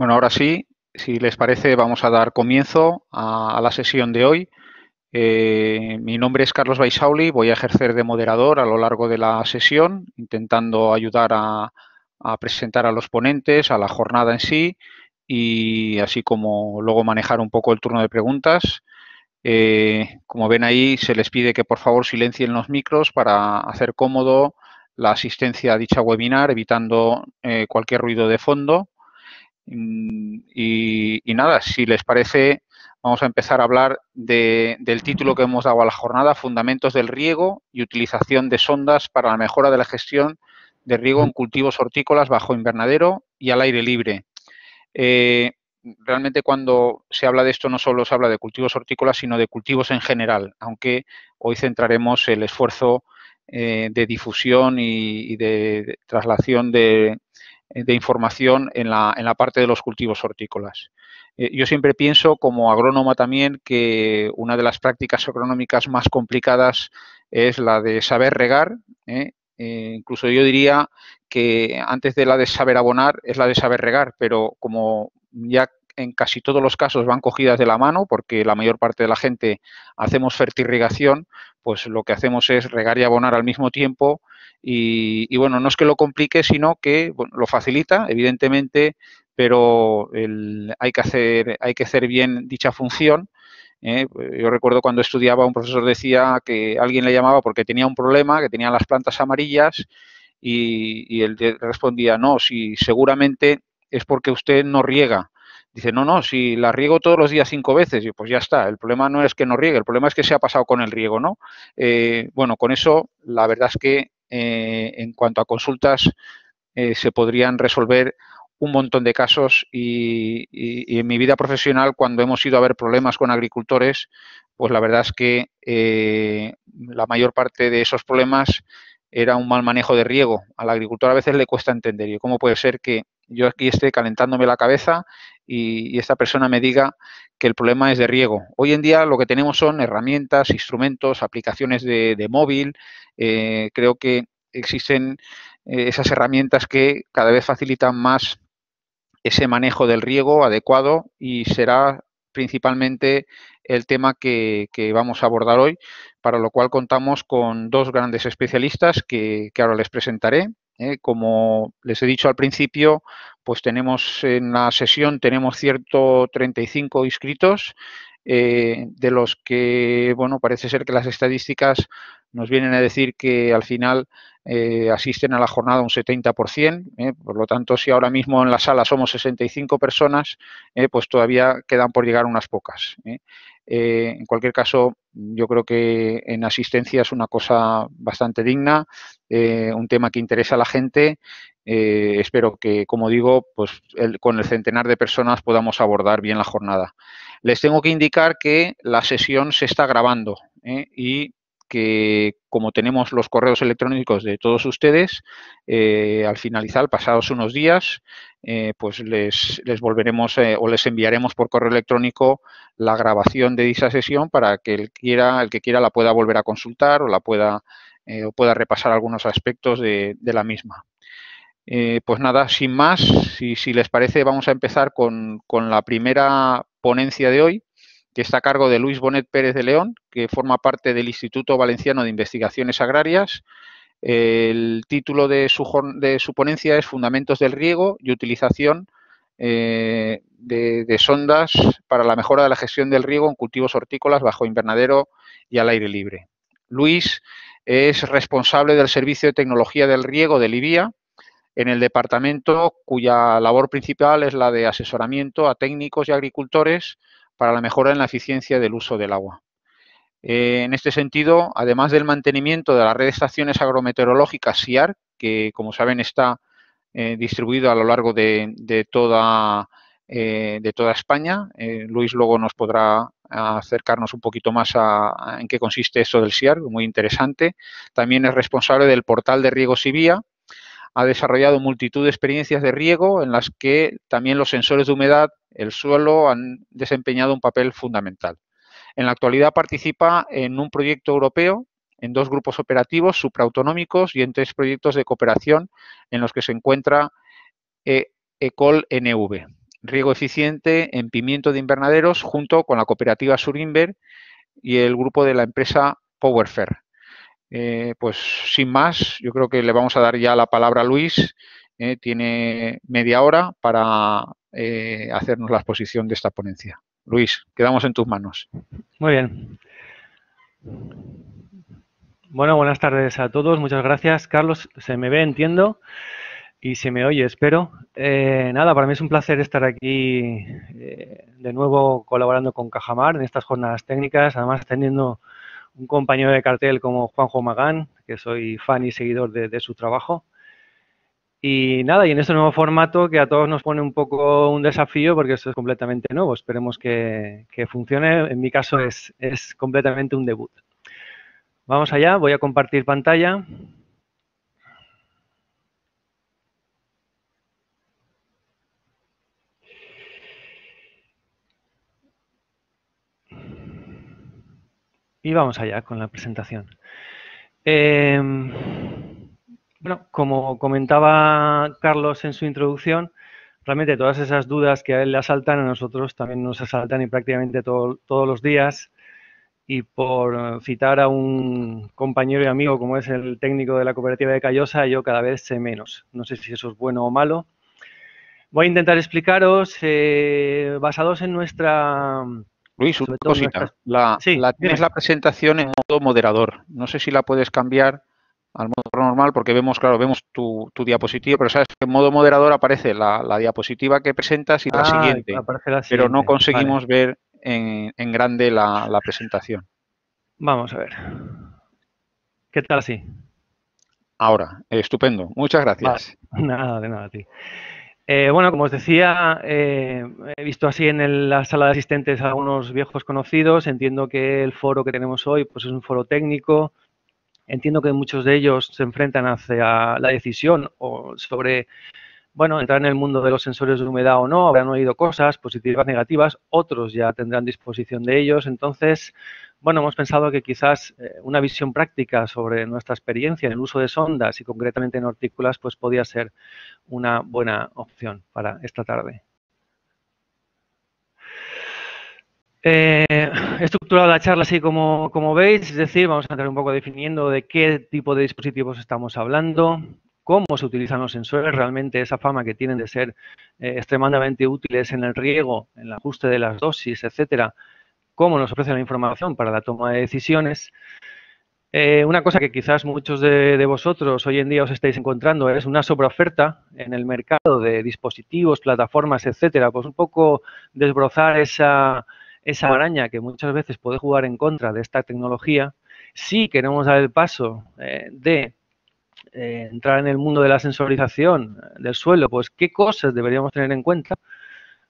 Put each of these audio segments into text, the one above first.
Bueno, ahora sí, si les parece, vamos a dar comienzo a, la sesión de hoy. Eh, mi nombre es Carlos Baisauli, voy a ejercer de moderador a lo largo de la sesión, intentando ayudar a, presentar a los ponentes, a la jornada en sí y así como luego manejar un poco el turno de preguntas. Eh, como ven ahí, se les pide que por favor silencien los micros para hacer cómodo la asistencia a dicha webinar, evitando eh, cualquier ruido de fondo. Y, nada, si les parece, vamos a empezar a hablar del título que hemos dado a la jornada, Fundamentos del riego y utilización de sondas para la mejora de la gestión de riego en cultivos hortícolas bajo invernadero y al aire libre. Eh, realmente cuando se habla de esto no solo se habla de cultivos hortícolas, sino de cultivos en general, aunque hoy centraremos el esfuerzo eh, de difusión y, de traslación de, eh, de información en la, en la parte de los cultivos hortícolas. Eh, yo siempre pienso, como agrónoma también, que una de las prácticas agronómicas más complicadas es la de saber regar. ¿eh? incluso yo diría que antes de la de saber abonar es la de saber regar, pero como ya en casi todos los casos van cogidas de la mano porque la mayor parte de la gente hacemos fertirrigación, pues lo que hacemos es regar y abonar al mismo tiempo y, bueno, no es que lo complique, sino que lo facilita, evidentemente, pero hay, que hacer, hay que hacer bien dicha función. ¿eh? yo recuerdo cuando estudiaba, un profesor decía que alguien le llamaba porque tenía un problema, que tenía las plantas amarillas, y, y él respondía, no, si seguramente es porque usted no riega. Dice, no, no, si la riego todos los días cinco veces, y pues ya está. El problema no es que no riegue, el problema es que se ha pasado con el riego, ¿no? Eh, bueno, con eso, la verdad es que eh, en cuanto a consultas, eh, se podrían resolver un montón de casos y, y, en mi vida profesional, cuando hemos ido a ver problemas con agricultores, pues la verdad es que la mayor parte de esos problemas era un mal manejo de riego. Al agricultor a veces le cuesta entender, ¿y cómo puede ser que yo aquí esté calentándome la cabeza y, esta persona me diga que el problema es de riego? Hoy en día lo que tenemos son herramientas, instrumentos, aplicaciones de, móvil. Eh, creo que existen eh, esas herramientas que cada vez facilitan más ese manejo del riego adecuado y será principalmente el tema que, vamos a abordar hoy, para lo cual contamos con dos grandes especialistas que, ahora les presentaré. ¿eh? como les he dicho al principio, pues tenemos en la sesión tenemos 135 inscritos, eh, de los que, bueno, parece ser que las estadísticas nos vienen a decir que al final eh, asisten a la jornada un 70%, por lo tanto, si ahora mismo en la sala somos 65 personas, pues todavía quedan por llegar unas pocas. Eh, en cualquier caso, yo creo que en asistencia es una cosa bastante digna, eh, un tema que interesa a la gente. Eh, espero que, como digo, pues con el centenar de personas podamos abordar bien la jornada. Les tengo que indicar que la sesión se está grabando y que como tenemos los correos electrónicos de todos ustedes, eh, al finalizar, pasados unos días, eh, pues les, volveremos eh, o les enviaremos por correo electrónico la grabación de dicha sesión para que el, quiera, el que quiera la pueda volver a consultar o la pueda, o pueda repasar algunos aspectos de, la misma. pues nada, sin más, si, les parece, vamos a empezar con la primera ponencia de hoy que está a cargo de Luis Bonet Pérez de León, que forma parte del Instituto Valenciano de Investigaciones Agrarias. El título de su, ponencia es Fundamentos del riego y utilización eh, de, sondas para la mejora de la gestión del riego en cultivos hortícolas bajo invernadero y al aire libre. Luis es responsable del Servicio de Tecnología del Riego de Libia, en el departamento cuya labor principal es la de asesoramiento a técnicos y agricultores para la mejora en la eficiencia del uso del agua. Eh, en este sentido, además del mantenimiento de la red de estaciones agrometeorológicas SIAR, que como saben está eh, distribuido a lo largo de, eh, toda, España, Luis luego nos podrá acercarnos un poquito más a, en qué consiste esto del SIAR, muy interesante. También es responsable del portal de riego y vía, ha desarrollado multitud de experiencias de riego en las que también los sensores de humedad, el suelo, han desempeñado un papel fundamental. En la actualidad participa en un proyecto europeo, en dos grupos operativos supraautonómicos y en tres proyectos de cooperación en los que se encuentra eh, ECOL NV, riego eficiente en pimiento de invernaderos, junto con la cooperativa Surinver y el grupo de la empresa Powerfair. Eh, pues sin más, yo creo que le vamos a dar ya la palabra a Luis. Eh, tiene media hora para eh, hacernos la exposición de esta ponencia. Luis, quedamos en tus manos. Muy bien. Bueno, buenas tardes a todos. Muchas gracias. Carlos, se me ve, entiendo, y se me oye, espero. nada, para mí es un placer estar aquí de nuevo colaborando con Cajamar en estas jornadas técnicas, además teniendo un compañero de cartel como Juanjo Magán, que soy fan y seguidor de, su trabajo. Y nada, y en este nuevo formato que a todos nos pone un poco un desafío porque esto es completamente nuevo, esperemos que, funcione. En mi caso es, es completamente un debut. Vamos allá, voy a compartir pantalla. Y vamos allá con la presentación. Em, bueno, como comentaba Carlos en su introducción, realmente todas esas dudas que a él le asaltan, a nosotros también nos asaltan y prácticamente todos los días. Y por citar a un compañero y amigo como es el técnico de la cooperativa de Callosa, yo cada vez sé menos. No sé si eso es bueno o malo. Voy a intentar explicaros, eh, basados en nuestra Luis, una cosita. La, tienes la presentación en modo moderador. No sé si la puedes cambiar al modo normal porque vemos, claro, vemos tu, diapositiva, pero sabes que en modo moderador aparece la, diapositiva que presentas y la, ah, siguiente, Pero no conseguimos ver en, en grande la, presentación. Vamos a ver. ¿Qué tal así? Ahora, estupendo. Muchas gracias. Nada, de nada a ti. Eh, bueno, como os decía, eh, he visto así en la sala de asistentes a algunos viejos conocidos. Entiendo que el foro que tenemos hoy pues es un foro técnico. Entiendo que muchos de ellos se enfrentan hacia la decisión o sobre, bueno, entrar en el mundo de los sensores de humedad o no. Habrán oído cosas positivas, negativas. Otros ya tendrán disposición de ellos. Entonces, bueno, hemos pensado que quizás eh, una visión práctica sobre nuestra experiencia en el uso de sondas y concretamente en hortículas, pues podía ser una buena opción para esta tarde. Eh, he estructurado la charla así como, veis, es decir, vamos a entrar un poco definiendo de qué tipo de dispositivos estamos hablando, cómo se utilizan los sensores, realmente esa fama que tienen de ser eh, extremadamente útiles en el riego, en el ajuste de las dosis, etcétera, cómo nos ofrece la información para la toma de decisiones. Eh, una cosa que quizás muchos de, vosotros hoy en día os estáis encontrando es una sobreoferta en el mercado de dispositivos, plataformas, etcétera. Pues un poco desbrozar esa, esa araña que muchas veces puede jugar en contra de esta tecnología. Si queremos dar el paso eh, de eh, entrar en el mundo de la sensorización del suelo, pues qué cosas deberíamos tener en cuenta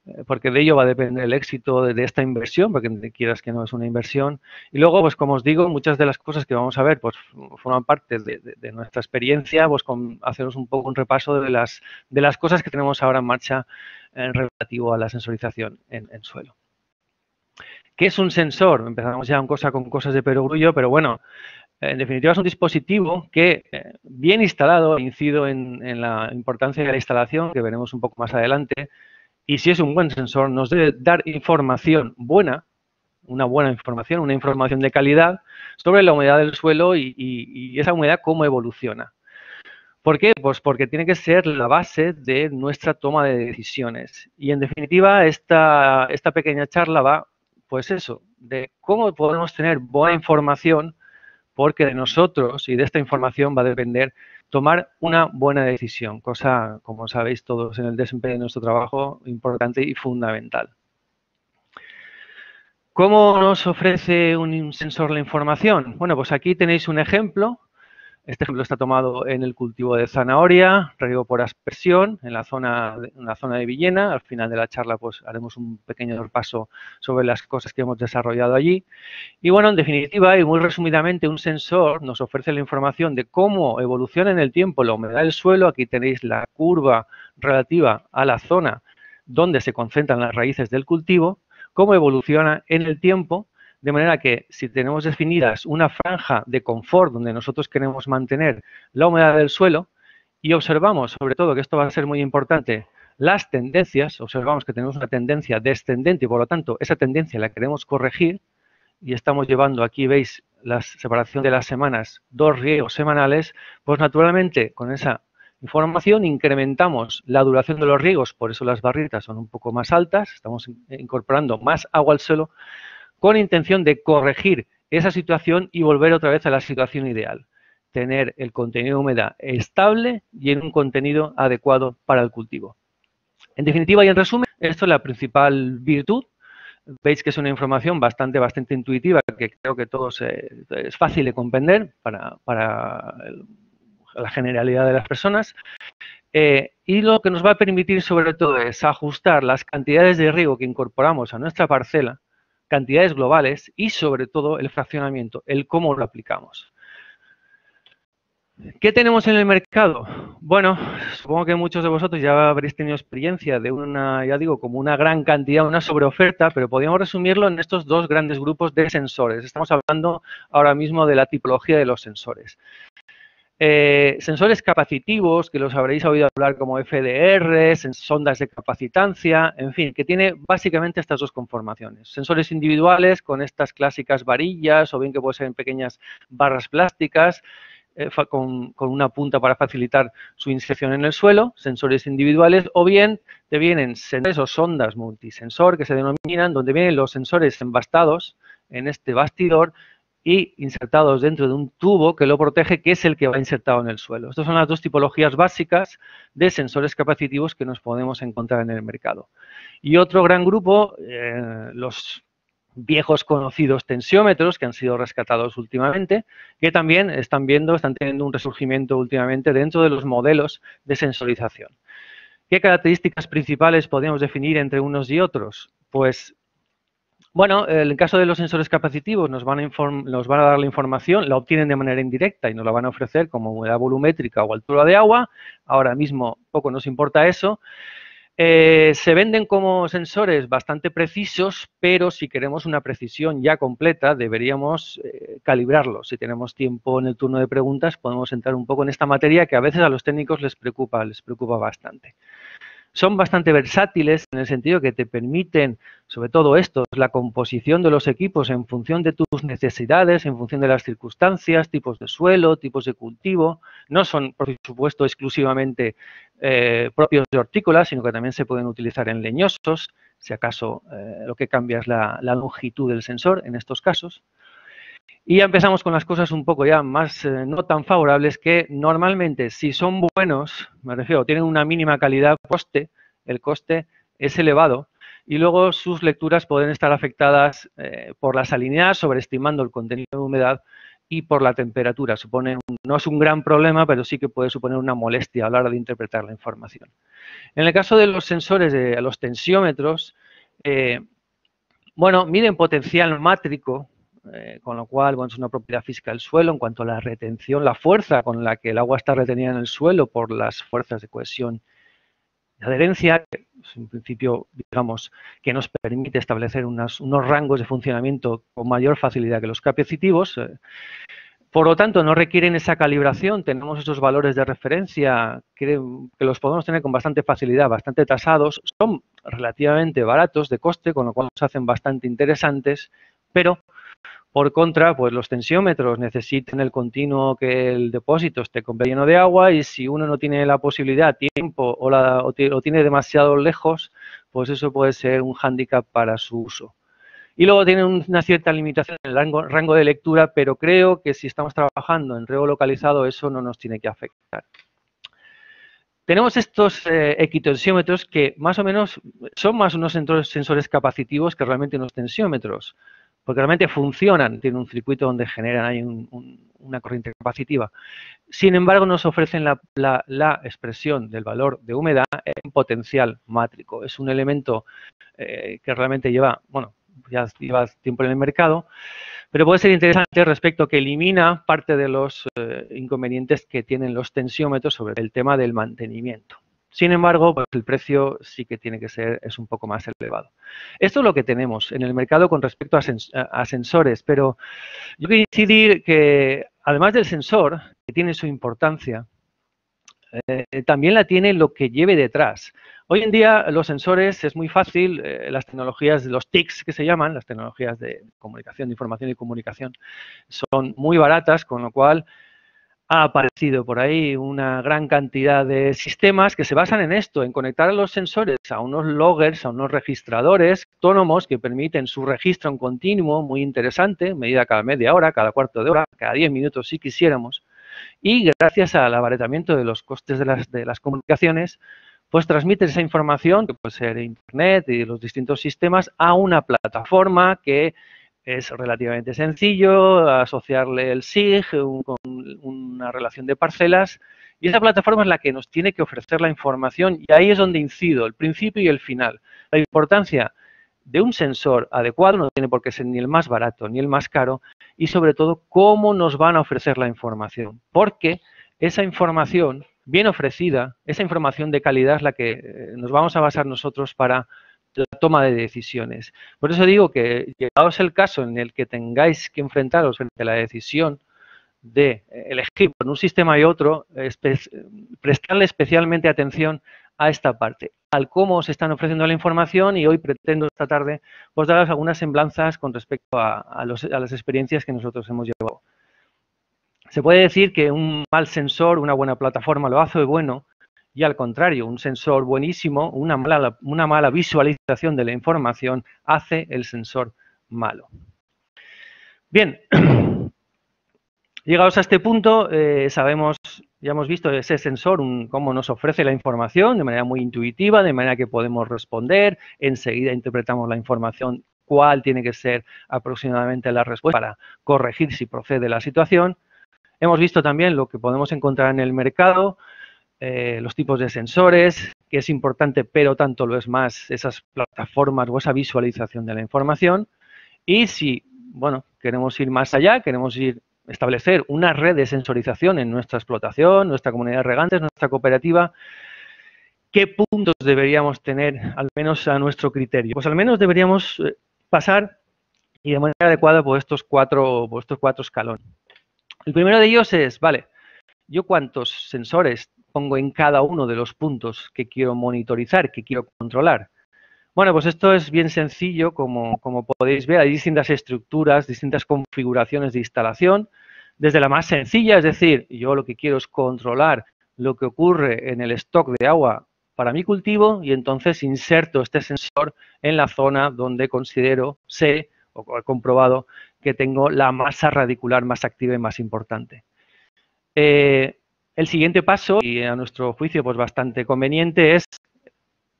eh, porque de ello va a depender el éxito de, esta inversión, porque quieras que no es una inversión. Y luego, pues como os digo, muchas de las cosas que vamos a ver, pues forman parte de, nuestra experiencia, pues con haceros un poco un repaso de las, de las cosas que tenemos ahora en marcha eh, en relativo a la sensorización en, suelo. ¿Qué es un sensor? Empezamos ya con cosas de perogrullo, pero bueno, en definitiva, es un dispositivo que, eh, bien instalado, incido en, la importancia de la instalación, que veremos un poco más adelante, y si es un buen sensor, nos debe dar información buena, una buena información, una información de calidad sobre la humedad del suelo y, esa humedad cómo evoluciona. ¿Por qué? Pues porque tiene que ser la base de nuestra toma de decisiones. Y en definitiva, esta, esta pequeña charla va, pues eso, de cómo podemos tener buena información, porque de nosotros y de esta información va a depender tomar una buena decisión, cosa, como sabéis todos, en el desempeño de nuestro trabajo importante y fundamental. ¿Cómo nos ofrece un sensor la información? Bueno, pues aquí tenéis un ejemplo este ejemplo está tomado en el cultivo de zanahoria, riego por aspersión, en la zona de, la zona de Villena. Al final de la charla pues haremos un pequeño repaso sobre las cosas que hemos desarrollado allí. Y bueno, en definitiva y muy resumidamente, un sensor nos ofrece la información de cómo evoluciona en el tiempo la humedad del suelo. Aquí tenéis la curva relativa a la zona donde se concentran las raíces del cultivo, cómo evoluciona en el tiempo de manera que si tenemos definidas una franja de confort donde nosotros queremos mantener la humedad del suelo y observamos, sobre todo, que esto va a ser muy importante, las tendencias, observamos que tenemos una tendencia descendente y por lo tanto esa tendencia la queremos corregir y estamos llevando, aquí veis la separación de las semanas, dos riegos semanales, pues naturalmente con esa información incrementamos la duración de los riegos, por eso las barritas son un poco más altas, estamos incorporando más agua al suelo, con intención de corregir esa situación y volver otra vez a la situación ideal. Tener el contenido de humedad estable y en un contenido adecuado para el cultivo. En definitiva y en resumen, esto es la principal virtud. Veis que es una información bastante, bastante intuitiva que creo que todos eh, es fácil de comprender para, la generalidad de las personas. Eh, y lo que nos va a permitir sobre todo es ajustar las cantidades de riego que incorporamos a nuestra parcela cantidades globales y sobre todo el fraccionamiento, el cómo lo aplicamos. ¿Qué tenemos en el mercado? Bueno, supongo que muchos de vosotros ya habréis tenido experiencia de una, ya digo, como una gran cantidad, una sobreoferta, pero podríamos resumirlo en estos dos grandes grupos de sensores. Estamos hablando ahora mismo de la tipología de los sensores. Eh, sensores capacitivos, que los habréis oído hablar como FDR, sondas de capacitancia, en fin, que tiene básicamente estas dos conformaciones. Sensores individuales con estas clásicas varillas o bien que pueden ser en pequeñas barras plásticas eh, con, con, una punta para facilitar su inserción en el suelo, sensores individuales, o bien te vienen sensores o sondas multisensor que se denominan, donde vienen los sensores embastados en este bastidor y insertados dentro de un tubo que lo protege, que es el que va insertado en el suelo. Estas son las dos tipologías básicas de sensores capacitivos que nos podemos encontrar en el mercado. Y otro gran grupo, eh, los viejos conocidos tensiómetros que han sido rescatados últimamente, que también están viendo, están teniendo un resurgimiento últimamente dentro de los modelos de sensorización. ¿Qué características principales podemos definir entre unos y otros? Pues bueno, en el caso de los sensores capacitivos nos van, a dar la información, la obtienen de manera indirecta y nos la van a ofrecer como humedad volumétrica o altura de agua. Ahora mismo poco nos importa eso. Eh, se venden como sensores bastante precisos, pero si queremos una precisión ya completa deberíamos eh, calibrarlo. calibrarlos. Si tenemos tiempo en el turno de preguntas podemos entrar un poco en esta materia que a veces a los técnicos les preocupa, les preocupa bastante son bastante versátiles en el sentido que te permiten, sobre todo esto, la composición de los equipos en función de tus necesidades, en función de las circunstancias, tipos de suelo, tipos de cultivo. No son, por supuesto, exclusivamente eh, propios de hortícolas, sino que también se pueden utilizar en leñosos, si acaso eh, lo que cambia es la longitud del sensor en estos casos. Y ya empezamos con las cosas un poco ya más eh, no tan favorables que normalmente si son buenos, me refiero, tienen una mínima calidad coste, el coste es elevado y luego sus lecturas pueden estar afectadas eh, por la salinidad, sobreestimando el contenido de humedad y por la temperatura. Supone, no es un gran problema, pero sí que puede suponer una molestia a la hora de interpretar la información. En el caso de los sensores, de los tensiómetros, eh, bueno, miden potencial mátrico, eh, con lo cual, bueno, es una propiedad física del suelo en cuanto a la retención, la fuerza con la que el agua está retenida en el suelo por las fuerzas de cohesión y adherencia, es un principio, digamos, que nos permite establecer unos rangos de funcionamiento con mayor facilidad que los capacitivos. Eh. por lo tanto, no requieren esa calibración, tenemos esos valores de referencia que, que, los podemos tener con bastante facilidad, bastante tasados, son relativamente baratos de coste, con lo cual nos hacen bastante interesantes, pero por contra, pues los tensiómetros necesitan el continuo que el depósito esté lleno de agua y si uno no tiene la posibilidad, tiempo o, la, tiene demasiado lejos, pues eso puede ser un hándicap para su uso. Y luego tiene una cierta limitación en el rango, de lectura, pero creo que si estamos trabajando en reo localizado, eso no nos tiene que afectar. Tenemos estos eh, equitensiómetros que más o menos son más unos sensores capacitivos que realmente unos tensiómetros porque realmente funcionan, tienen un circuito donde generan hay una corriente capacitiva. Sin embargo, nos ofrecen la, expresión del valor de humedad en potencial mátrico. Es un elemento eh, que realmente lleva, bueno, ya lleva tiempo en el mercado, pero puede ser interesante respecto que elimina parte de los eh, inconvenientes que tienen los tensiómetros sobre el tema del mantenimiento. Sin embargo, pues el precio sí que tiene que ser, es un poco más elevado. Esto es lo que tenemos en el mercado con respecto a, sensores, pero yo quiero incidir que además del sensor, que tiene su importancia, eh, también la tiene lo que lleve detrás. Hoy en día los sensores es muy fácil, eh, las tecnologías, los TICs que se llaman, las tecnologías de comunicación, de información y comunicación, son muy baratas, con lo cual ha aparecido por ahí una gran cantidad de sistemas que se basan en esto, en conectar a los sensores a unos loggers, a unos registradores autónomos que permiten su registro en continuo, muy interesante, medida cada media hora, cada cuarto de hora, cada diez minutos si quisiéramos. Y gracias al abaratamiento de los costes las, de las comunicaciones, pues transmiten esa información, que puede ser Internet y los distintos sistemas, a una plataforma que es relativamente sencillo asociarle el SIG con una relación de parcelas y esa plataforma es la que nos tiene que ofrecer la información y ahí es donde incido, el principio y el final. La importancia de un sensor adecuado, no tiene por qué ser ni el más barato ni el más caro, y sobre todo cómo nos van a ofrecer la información, porque esa información bien ofrecida, esa información de calidad es la que eh, nos vamos a basar nosotros para la toma de decisiones. Por eso digo que llegados el caso en el que tengáis que enfrentaros a la decisión de eh, elegir por un sistema y otro, prestarle especialmente atención a esta parte, al cómo os están ofreciendo la información y hoy pretendo esta tarde os pues, daros algunas semblanzas con respecto a, a las experiencias que nosotros hemos llevado. Se puede decir que un mal sensor, una buena plataforma lo hace bueno, y al contrario, un sensor buenísimo, una mala, una mala visualización de la información hace el sensor malo. Bien, llegados a este punto, eh, sabemos, ya hemos visto ese sensor, cómo nos ofrece la información de manera muy intuitiva, de manera que podemos responder, enseguida interpretamos la información, cuál tiene que ser aproximadamente la respuesta para corregir si procede la situación. Hemos visto también lo que podemos encontrar en el mercado, eh, los tipos de sensores, que es importante, pero tanto lo es más esas plataformas o esa visualización de la información. Y si, bueno, queremos ir más allá, queremos ir establecer una red de sensorización en nuestra explotación, nuestra comunidad de regantes, nuestra cooperativa, ¿qué puntos deberíamos tener al menos a nuestro criterio? Pues al menos deberíamos eh, pasar y de manera adecuada por estos cuatro, por estos cuatro escalones. El primero de ellos es, vale, yo cuántos sensores pongo en cada uno de los puntos que quiero monitorizar, que quiero controlar? Bueno, pues esto es bien sencillo, como, como podéis ver, hay distintas estructuras, distintas configuraciones de instalación, desde la más sencilla, es decir, yo lo que quiero es controlar lo que ocurre en el stock de agua para mi cultivo y entonces inserto este sensor en la zona donde considero, sé o he comprobado que tengo la masa radicular más activa y más importante. Eh, el siguiente paso, y a nuestro juicio pues bastante conveniente, es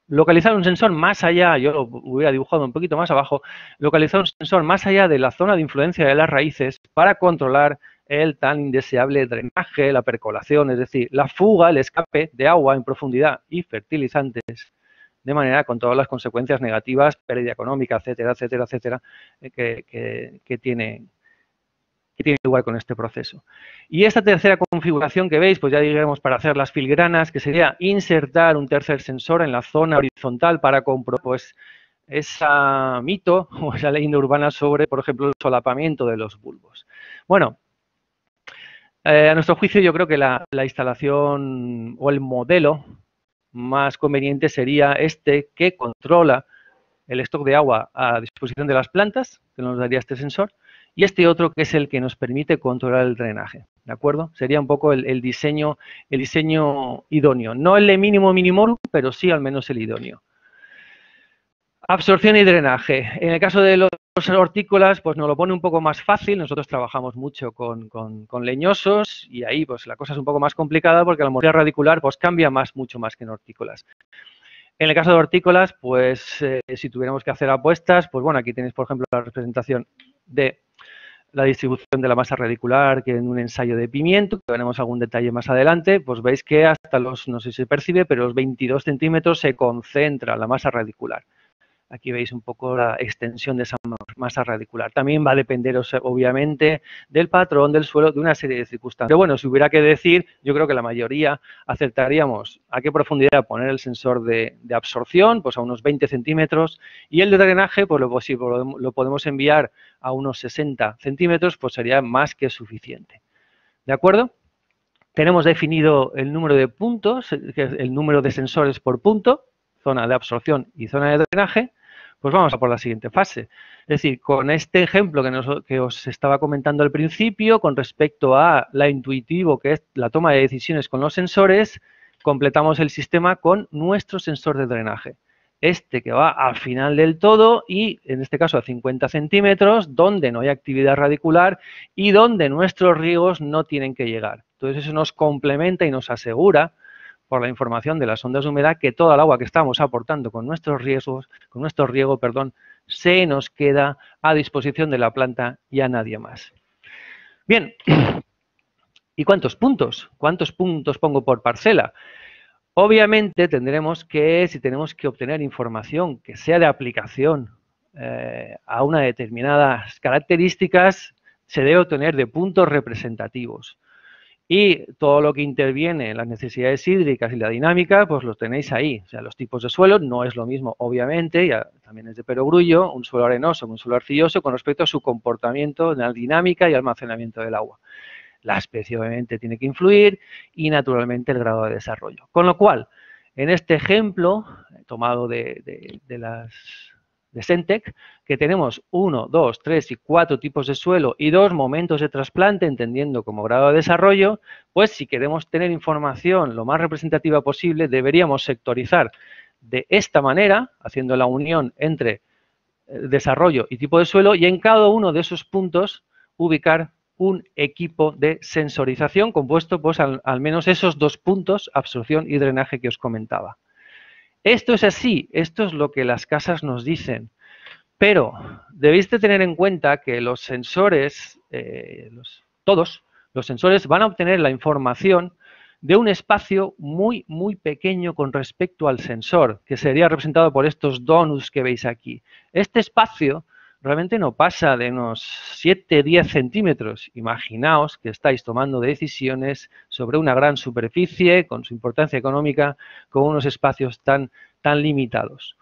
localizar un sensor más allá, yo lo hubiera dibujado un poquito más abajo, localizar un sensor más allá de la zona de influencia de las raíces para controlar el tan indeseable drenaje, la percolación, es decir, la fuga, el escape de agua en profundidad y fertilizantes, de manera con todas las consecuencias negativas, pérdida económica, etcétera, etcétera, etcétera, eh, que, que tiene, tiene lugar con este proceso. Y esta tercera configuración que veis, pues ya digamos para hacer las filgranas, que sería insertar un tercer sensor en la zona horizontal para comprobar pues, esa mito o esa leyenda urbana sobre, por ejemplo, el solapamiento de los bulbos. Bueno, eh, a nuestro juicio yo creo que la instalación o el modelo más conveniente sería este que controla el stock de agua a disposición de las plantas, que nos daría este sensor, y este otro que es el que nos permite controlar el drenaje. ¿De acuerdo? Sería un poco el, diseño, el diseño idóneo. No el de mínimo minimorum, pero sí al menos el idóneo. Absorción y drenaje. En el caso de los hortícolas, pues nos lo pone un poco más fácil. Nosotros trabajamos mucho con, leñosos y ahí pues la cosa es un poco más complicada porque la morfología radicular pues cambia más, mucho más que en hortícolas. En el caso de hortícolas, pues eh, si tuviéramos que hacer apuestas, pues bueno, aquí tenéis por ejemplo la representación de la distribución de la masa radicular que en un ensayo de pimiento, que veremos algún detalle más adelante, pues veis que hasta los, no sé si se percibe, pero los 22 centímetros se concentra la masa radicular. Aquí veis un poco la extensión de esa masa radicular. También va a depender, obviamente, del patrón del suelo, de una serie de circunstancias. Pero bueno, si hubiera que decir, yo creo que la mayoría acertaríamos a qué profundidad poner el sensor de, absorción, pues a unos 20 centímetros, y el de drenaje, pues lo, si lo podemos enviar a unos 60 centímetros, pues sería más que suficiente. ¿De acuerdo? Tenemos definido el número de puntos, el número de sensores por punto, zona de absorción y zona de drenaje. Pues vamos a por la siguiente fase. Es decir, con este ejemplo que, que, os estaba comentando al principio, con respecto a la intuitivo, que es la toma de decisiones con los sensores, completamos el sistema con nuestro sensor de drenaje. Este que va al final del todo y, en este caso, a 50 centímetros, donde no hay actividad radicular y donde nuestros riegos no tienen que llegar. Entonces, eso nos complementa y nos asegura por la información de las ondas de humedad que toda el agua que estamos aportando con nuestros riesgos, con nuestro riego, perdón, se nos queda a disposición de la planta y a nadie más. Bien, ¿y cuántos puntos? ¿Cuántos puntos pongo por parcela? Obviamente tendremos que, si tenemos que obtener información que sea de aplicación eh, a una determinadas características, se debe obtener de puntos representativos. Y todo lo que interviene en las necesidades hídricas y la dinámica, pues los tenéis ahí. O sea, los tipos de suelo no es lo mismo, obviamente, ya también es de perogrullo, un suelo arenoso, un suelo arcilloso, con respecto a su comportamiento, en la dinámica y almacenamiento del agua. La especie obviamente tiene que influir y naturalmente el grado de desarrollo. Con lo cual, en este ejemplo, tomado de las de Sentec, que tenemos uno, dos, tres y cuatro tipos de suelo y dos momentos de trasplante, entendiendo como grado de desarrollo, pues si queremos tener información lo más representativa posible, deberíamos sectorizar de esta manera, haciendo la unión entre eh, desarrollo y tipo de suelo, y en cada uno de esos puntos ubicar un equipo de sensorización compuesto pues, al menos esos dos puntos, absorción y drenaje que os comentaba. Esto es así, esto es lo que las casas nos dicen. Pero debéis tener en cuenta que los sensores, eh, todos los sensores, van a obtener la información de un espacio muy, muy pequeño con respecto al sensor, que sería representado por estos donuts que veis aquí. Este espacio realmente no pasa de unos 7-10 centímetros. Imaginaos que estáis tomando decisiones sobre una gran superficie con su importancia económica, con unos espacios tan, tan limitados.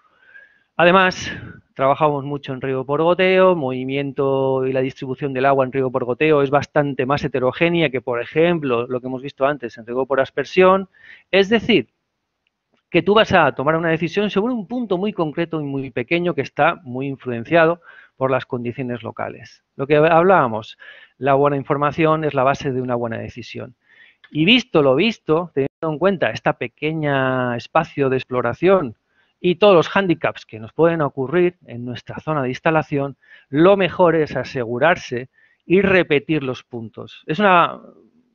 Además, trabajamos mucho en riego por goteo, movimiento y la distribución del agua en riego por goteo es bastante más heterogénea que, por ejemplo, lo que hemos visto antes en riego por aspersión. Es decir, que tú vas a tomar una decisión sobre un punto muy concreto y muy pequeño que está muy influenciado por las condiciones locales. Lo que hablábamos, la buena información es la base de una buena decisión. Y visto lo visto, teniendo en cuenta este pequeño espacio de exploración y todos los hándicaps que nos pueden ocurrir en nuestra zona de instalación, lo mejor es asegurarse y repetir los puntos. Es una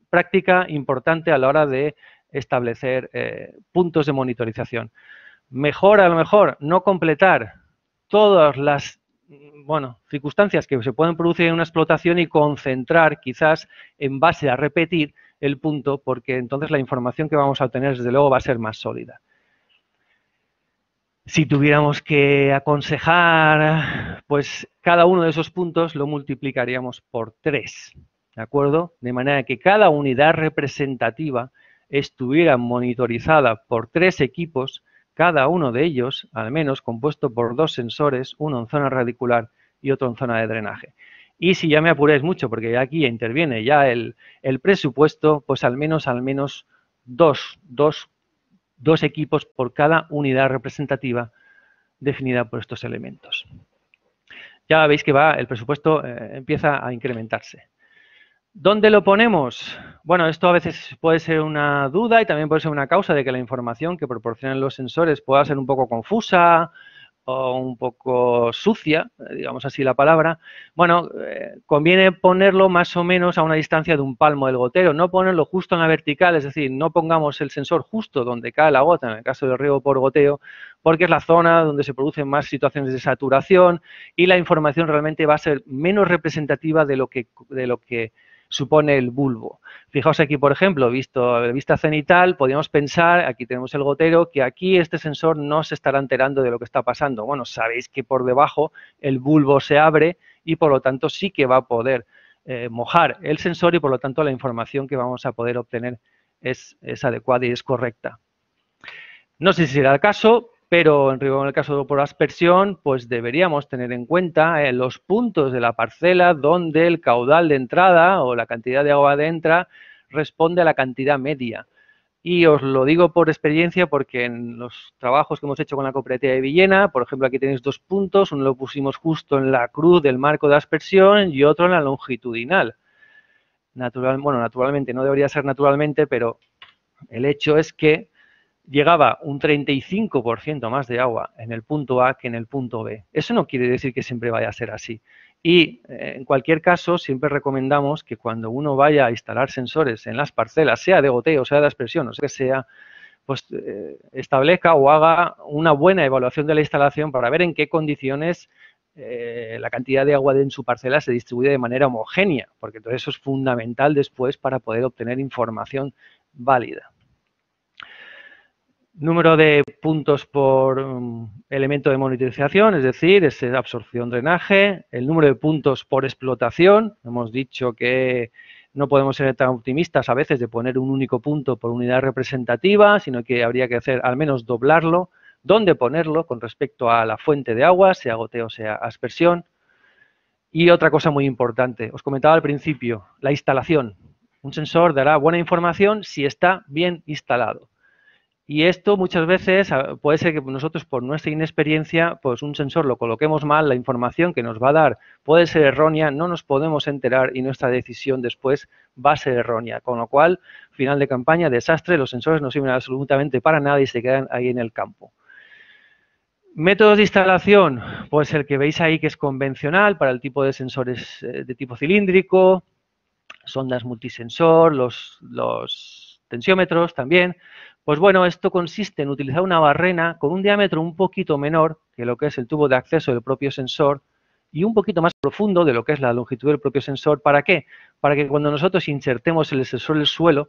práctica importante a la hora de establecer eh, puntos de monitorización. Mejor a lo mejor no completar todas las Mm, bueno, circunstancias que se pueden producir en una explotación y concentrar quizás en base a repetir el punto, porque entonces la información que vamos a obtener desde luego va a ser más sólida. Si tuviéramos que aconsejar, pues cada uno de esos puntos lo multiplicaríamos por tres, ¿de acuerdo? De manera que cada unidad representativa estuviera monitorizada por tres equipos cada uno de ellos al menos compuesto por dos sensores, uno en zona radicular y otro en zona de drenaje. Y si ya me apuráis mucho, porque ya aquí interviene ya el, el, presupuesto, pues al menos, al menos dos, dos, equipos por cada unidad representativa definida por estos elementos. Ya veis que va, el presupuesto eh, empieza a incrementarse. ¿Dónde lo ponemos? Bueno, esto a veces puede ser una duda y también puede ser una causa de que la información que proporcionan los sensores pueda ser un poco confusa o un poco sucia, digamos así la palabra. Bueno, eh, conviene ponerlo más o menos a una distancia de un palmo del gotero, no ponerlo justo en la vertical, es decir, no pongamos el sensor justo donde cae la gota, en el caso del riego por goteo, porque es la zona donde se producen más situaciones de saturación y la información realmente va a ser menos representativa de lo que, de lo que supone el bulbo. Fijaos aquí, por ejemplo, visto a vista cenital, podríamos pensar, aquí tenemos el gotero, que aquí este sensor no se estará enterando de lo que está pasando. Bueno, sabéis que por debajo el bulbo se abre y por lo tanto sí que va a poder eh, mojar el sensor y por lo tanto la información que vamos a poder obtener es, es adecuada y es correcta. No sé si será el caso, pero en el caso por aspersión, pues deberíamos tener en cuenta eh, los puntos de la parcela donde el caudal de entrada o la cantidad de agua de entra responde a la cantidad media. Y os lo digo por experiencia porque en los trabajos que hemos hecho con la cooperativa de Villena, por ejemplo, aquí tenéis dos puntos, uno lo pusimos justo en la cruz del marco de aspersión y otro en la longitudinal. bueno, naturalmente, no debería ser naturalmente, pero el hecho es que llegaba un 35% más de agua en el punto A que en el punto B. Eso no quiere decir que siempre vaya a ser así. Y eh, en cualquier caso, siempre recomendamos que cuando uno vaya a instalar sensores en las parcelas, sea de goteo, sea de expresión o sea que sea, pues eh, establezca o haga una buena evaluación de la instalación para ver en qué condiciones eh, la cantidad de agua en su parcela se distribuye de manera homogénea, porque todo eso es fundamental después para poder obtener información válida. Número de puntos por mm, elemento de monitorización, es decir, es absorción-drenaje. El número de puntos por explotación, hemos dicho que no podemos ser tan optimistas a veces de poner un único punto por unidad representativa, sino que habría que hacer al menos doblarlo. ¿Dónde ponerlo con respecto a la fuente de agua, sea goteo, sea aspersión? Y otra cosa muy importante, os comentaba al principio, la instalación. Un sensor dará buena información si está bien instalado. Y esto muchas veces ah, puede ser que nosotros por nuestra inexperiencia, pues un sensor lo coloquemos mal, la información que nos va a dar puede ser errónea, no nos podemos enterar y nuestra decisión después va a ser errónea. Con lo cual, final de campaña, desastre, los sensores no sirven absolutamente para nada y se quedan ahí en el campo. Métodos de instalación, pues el que veis ahí que es convencional para el tipo de sensores eh, de tipo cilíndrico, sondas multisensor, los, los tensiómetros también, pues bueno, esto consiste en utilizar una barrena con un diámetro un poquito menor que lo que es el tubo de acceso del propio sensor y un poquito más profundo de lo que es la longitud del propio sensor. ¿Para qué? Para que cuando nosotros insertemos el sensor en el suelo,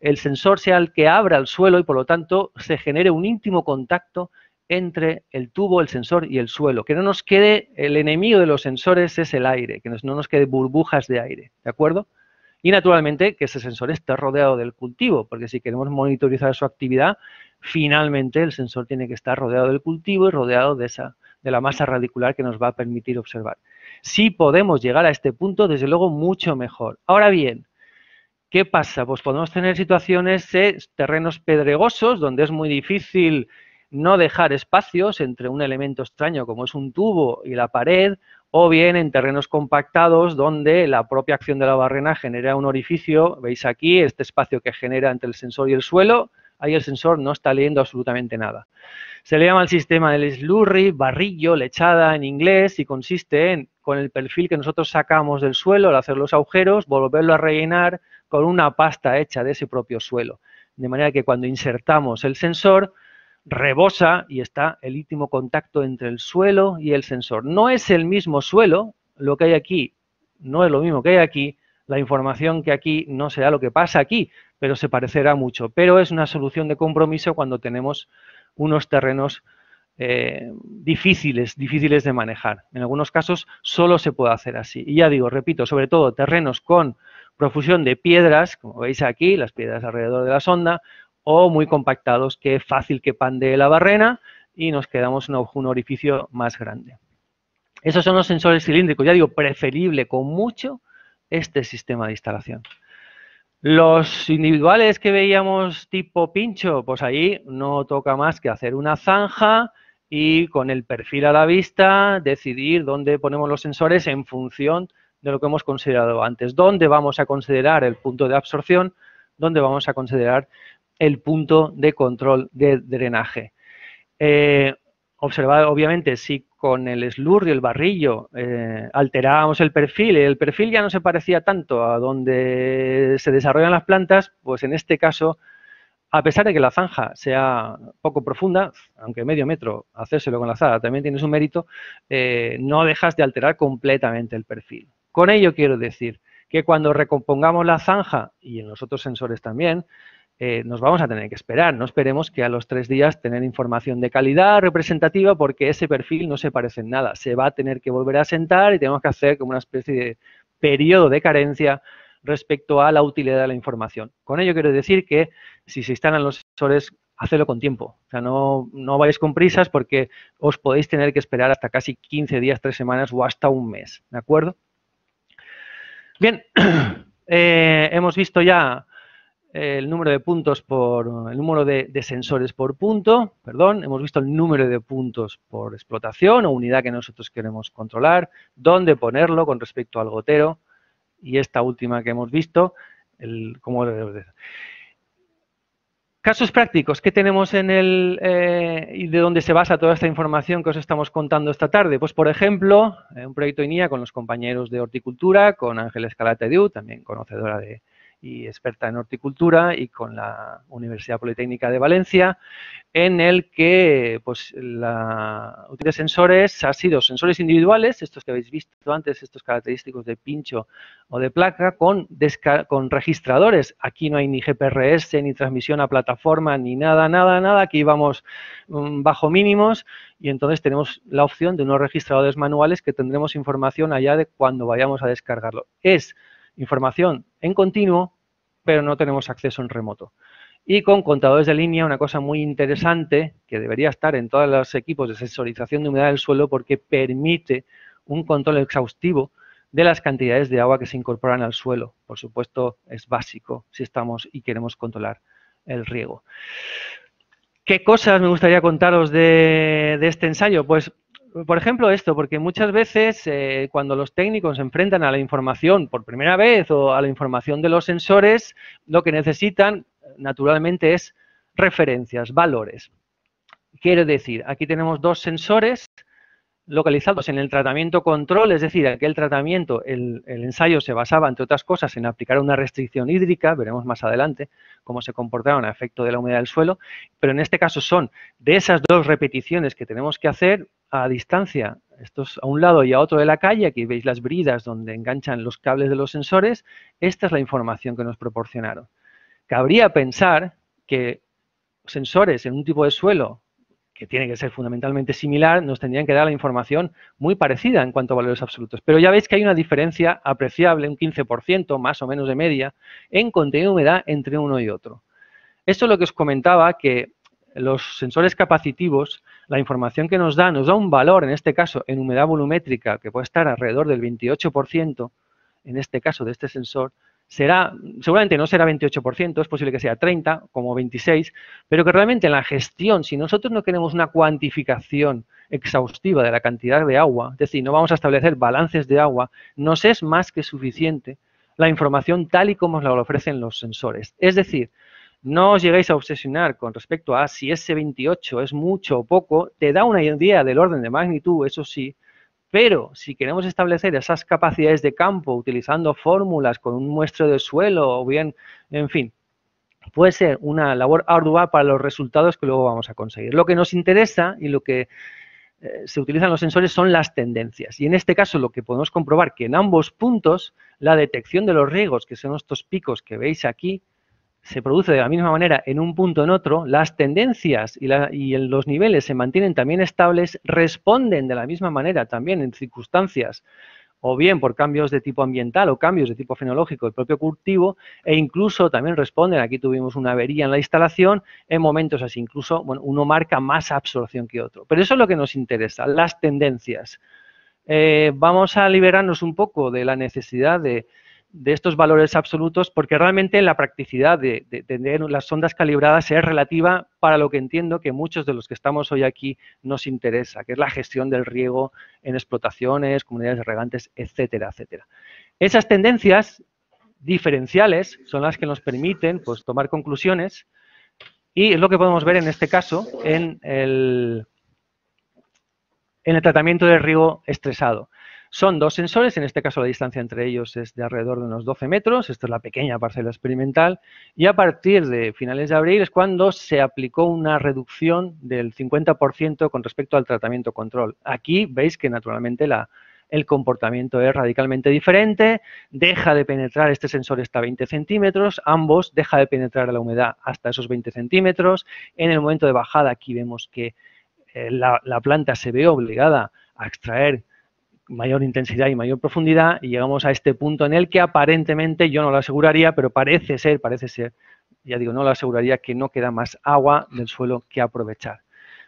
el sensor sea el que abra el suelo y por lo tanto se genere un íntimo contacto entre el tubo, el sensor y el suelo. Que no nos quede, el enemigo de los sensores es el aire, que no nos quede burbujas de aire, ¿de acuerdo? Y naturalmente que ese sensor esté rodeado del cultivo, porque si queremos monitorizar su actividad, finalmente el sensor tiene que estar rodeado del cultivo y rodeado de, esa, de la masa radicular que nos va a permitir observar. Si podemos llegar a este punto, desde luego mucho mejor. Ahora bien, ¿qué pasa? Pues podemos tener situaciones, en terrenos pedregosos, donde es muy difícil no dejar espacios entre un elemento extraño como es un tubo y la pared o bien en terrenos compactados donde la propia acción de la barrena genera un orificio, veis aquí, este espacio que genera entre el sensor y el suelo, ahí el sensor no está leyendo absolutamente nada. Se le llama el sistema del slurry, barrillo, lechada en inglés y consiste en, con el perfil que nosotros sacamos del suelo al hacer los agujeros, volverlo a rellenar con una pasta hecha de ese propio suelo. De manera que cuando insertamos el sensor, rebosa y está el íntimo contacto entre el suelo y el sensor. No es el mismo suelo, lo que hay aquí no es lo mismo que hay aquí, la información que aquí no será lo que pasa aquí, pero se parecerá mucho. Pero es una solución de compromiso cuando tenemos unos terrenos eh, difíciles, difíciles de manejar. En algunos casos solo se puede hacer así. Y ya digo, repito, sobre todo terrenos con profusión de piedras, como veis aquí, las piedras alrededor de la sonda, o muy compactados, que es fácil que pandee la barrena y nos quedamos un orificio más grande. Esos son los sensores cilíndricos. Ya digo, preferible con mucho este sistema de instalación. Los individuales que veíamos tipo pincho, pues ahí no toca más que hacer una zanja y con el perfil a la vista decidir dónde ponemos los sensores en función de lo que hemos considerado antes. ¿Dónde vamos a considerar el punto de absorción? ¿Dónde vamos a considerar el punto de control de drenaje. Eh, obviamente, si con el slur y el barrillo, eh, alterábamos el perfil, el perfil ya no se parecía tanto a donde se desarrollan las plantas, pues en este caso, a pesar de que la zanja sea poco profunda, aunque medio metro, hacérselo con la zada, también tiene su mérito, eh, no dejas de alterar completamente el perfil. Con ello quiero decir que cuando recompongamos la zanja, y en los otros sensores también, eh, nos vamos a tener que esperar. No esperemos que a los tres días tener información de calidad representativa porque ese perfil no se parece en nada. Se va a tener que volver a sentar y tenemos que hacer como una especie de periodo de carencia respecto a la utilidad de la información. Con ello quiero decir que si se instalan los sensores, hacedlo con tiempo. O sea, no, no vayáis con prisas porque os podéis tener que esperar hasta casi 15 días, 3 semanas o hasta un mes. ¿De acuerdo? Bien, eh, hemos visto ya el número de puntos por, el número de, sensores por punto, perdón, hemos visto el número de puntos por explotación o unidad que nosotros queremos controlar, dónde ponerlo con respecto al gotero y esta última que hemos visto, el, cómo Casos prácticos, ¿qué tenemos en el eh, y de dónde se basa toda esta información que os estamos contando esta tarde? Pues, por ejemplo, un proyecto INIA con los compañeros de horticultura, con Ángeles de Diu, también conocedora de, y experta en horticultura y con la Universidad Politécnica de Valencia, en el que pues, la utilidad de sensores ha sido sensores individuales, estos que habéis visto antes, estos característicos de pincho o de placa, con, con registradores. Aquí no hay ni GPRS, ni transmisión a plataforma, ni nada, nada, nada. Aquí vamos mm, bajo mínimos y entonces tenemos la opción de unos registradores manuales que tendremos información allá de cuando vayamos a descargarlo. Es información en continuo, pero no tenemos acceso en remoto. Y con contadores de línea, una cosa muy interesante que debería estar en todos los equipos de sensorización de humedad del suelo porque permite un control exhaustivo de las cantidades de agua que se incorporan al suelo. Por supuesto, es básico si estamos y queremos controlar el riego. ¿Qué cosas me gustaría contaros de, este ensayo? Pues por ejemplo, esto, porque muchas veces eh, cuando los técnicos se enfrentan a la información por primera vez o a la información de los sensores, lo que necesitan naturalmente es referencias, valores. Quiero decir, aquí tenemos dos sensores localizados en el tratamiento control, es decir, aquel tratamiento, el, ensayo se basaba, entre otras cosas, en aplicar una restricción hídrica, veremos más adelante cómo se comportaron a efecto de la humedad del suelo, pero en este caso son de esas dos repeticiones que tenemos que hacer a distancia, estos a un lado y a otro de la calle, aquí veis las bridas donde enganchan los cables de los sensores, esta es la información que nos proporcionaron. Cabría pensar que sensores en un tipo de suelo que tiene que ser fundamentalmente similar, nos tendrían que dar la información muy parecida en cuanto a valores absolutos. Pero ya veis que hay una diferencia apreciable, un 15% más o menos de media, en contenido de humedad entre uno y otro. Esto es lo que os comentaba, que los sensores capacitivos, la información que nos da, nos da un valor, en este caso, en humedad volumétrica, que puede estar alrededor del 28%, en este caso de este sensor, será, seguramente no será 28%, es posible que sea 30, como 26, pero que realmente en la gestión, si nosotros no queremos una cuantificación exhaustiva de la cantidad de agua, es decir, no vamos a establecer balances de agua, nos es más que suficiente la información tal y como nos la ofrecen los sensores. Es decir, no os lleguéis a obsesionar con respecto a si ese 28 es mucho o poco, te da una idea del orden de magnitud, eso sí, pero si queremos establecer esas capacidades de campo utilizando fórmulas con un muestro de suelo o bien, en fin, puede ser una labor ardua para los resultados que luego vamos a conseguir. Lo que nos interesa y lo que eh, se utilizan los sensores son las tendencias. Y en este caso lo que podemos comprobar que en ambos puntos la detección de los riegos, que son estos picos que veis aquí, se produce de la misma manera en un punto en otro, las tendencias y, la, los niveles se mantienen también estables, responden de la misma manera también en circunstancias, o bien por cambios de tipo ambiental o cambios de tipo fenológico del propio cultivo, e incluso también responden, aquí tuvimos una avería en la instalación, en momentos así, incluso bueno, uno marca más absorción que otro. Pero eso es lo que nos interesa, las tendencias. Eh, vamos a liberarnos un poco de la necesidad de, de estos valores absolutos porque realmente la practicidad de, tener las sondas calibradas es relativa para lo que entiendo que muchos de los que estamos hoy aquí nos interesa, que es la gestión del riego en explotaciones, comunidades regantes, etcétera, etcétera. Esas tendencias diferenciales son las que nos permiten pues, tomar conclusiones y es lo que podemos ver en este caso en el, en el tratamiento del riego estresado. Son dos sensores, en este caso la distancia entre ellos es de alrededor de unos 12 metros, esta es la pequeña parcela experimental, y a partir de finales de abril es cuando se aplicó una reducción del 50% con respecto al tratamiento control. Aquí veis que naturalmente el comportamiento es radicalmente diferente, deja de penetrar, este sensor hasta 20 centímetros, ambos deja de penetrar la humedad hasta esos 20 centímetros, en el momento de bajada aquí vemos que eh, la planta se ve obligada a extraer mayor intensidad y mayor profundidad y llegamos a este punto en el que aparentemente, yo no lo aseguraría, pero parece ser, parece ser, ya digo, no lo aseguraría que no queda más agua del suelo que aprovechar.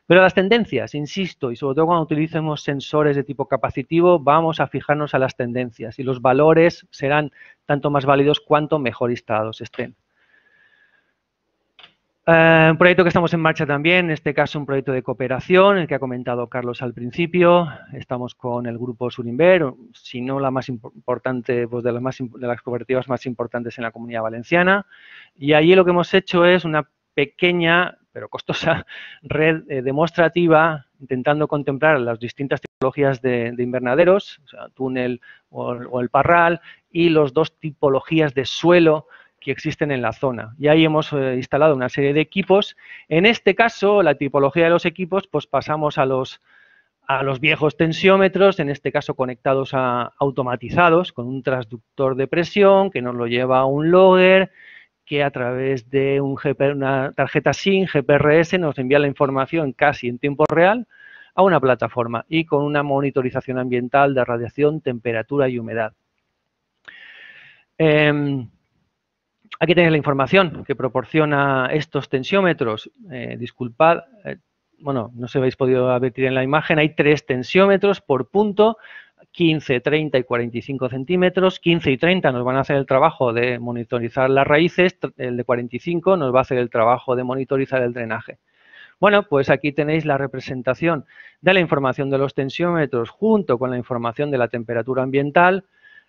Pero las tendencias, insisto, y sobre todo cuando utilicemos sensores de tipo capacitivo, vamos a fijarnos a las tendencias y los valores serán tanto más válidos cuanto mejor instalados estén. Eh, un proyecto que estamos en marcha también, en este caso un proyecto de cooperación, el que ha comentado Carlos al principio. Estamos con el grupo Surinver, si no la más importante, pues de las, más, de las cooperativas más importantes en la comunidad valenciana. Y allí lo que hemos hecho es una pequeña, pero costosa, red eh, demostrativa intentando contemplar las distintas tipologías de, invernaderos, o sea, túnel o, o el parral, y las dos tipologías de suelo que existen en la zona. Y ahí hemos eh, instalado una serie de equipos. En este caso, la tipología de los equipos, pues pasamos a los, a los viejos tensiómetros, en este caso conectados a automatizados, con un transductor de presión que nos lo lleva a un logger, que a través de un una tarjeta SIM, GPRS, nos envía la información casi en tiempo real a una plataforma y con una monitorización ambiental de radiación, temperatura y humedad. Em, aquí tenéis la información que proporciona estos tensiómetros. Eh, disculpad, eh, bueno, no se habéis podido advertir en la imagen, hay tres tensiómetros por punto, 15, 30 y 45 centímetros, 15 y 30 nos van a hacer el trabajo de monitorizar las raíces, el de 45 nos va a hacer el trabajo de monitorizar el drenaje. Bueno, pues aquí tenéis la representación de la información de los tensiómetros junto con la información de la temperatura ambiental,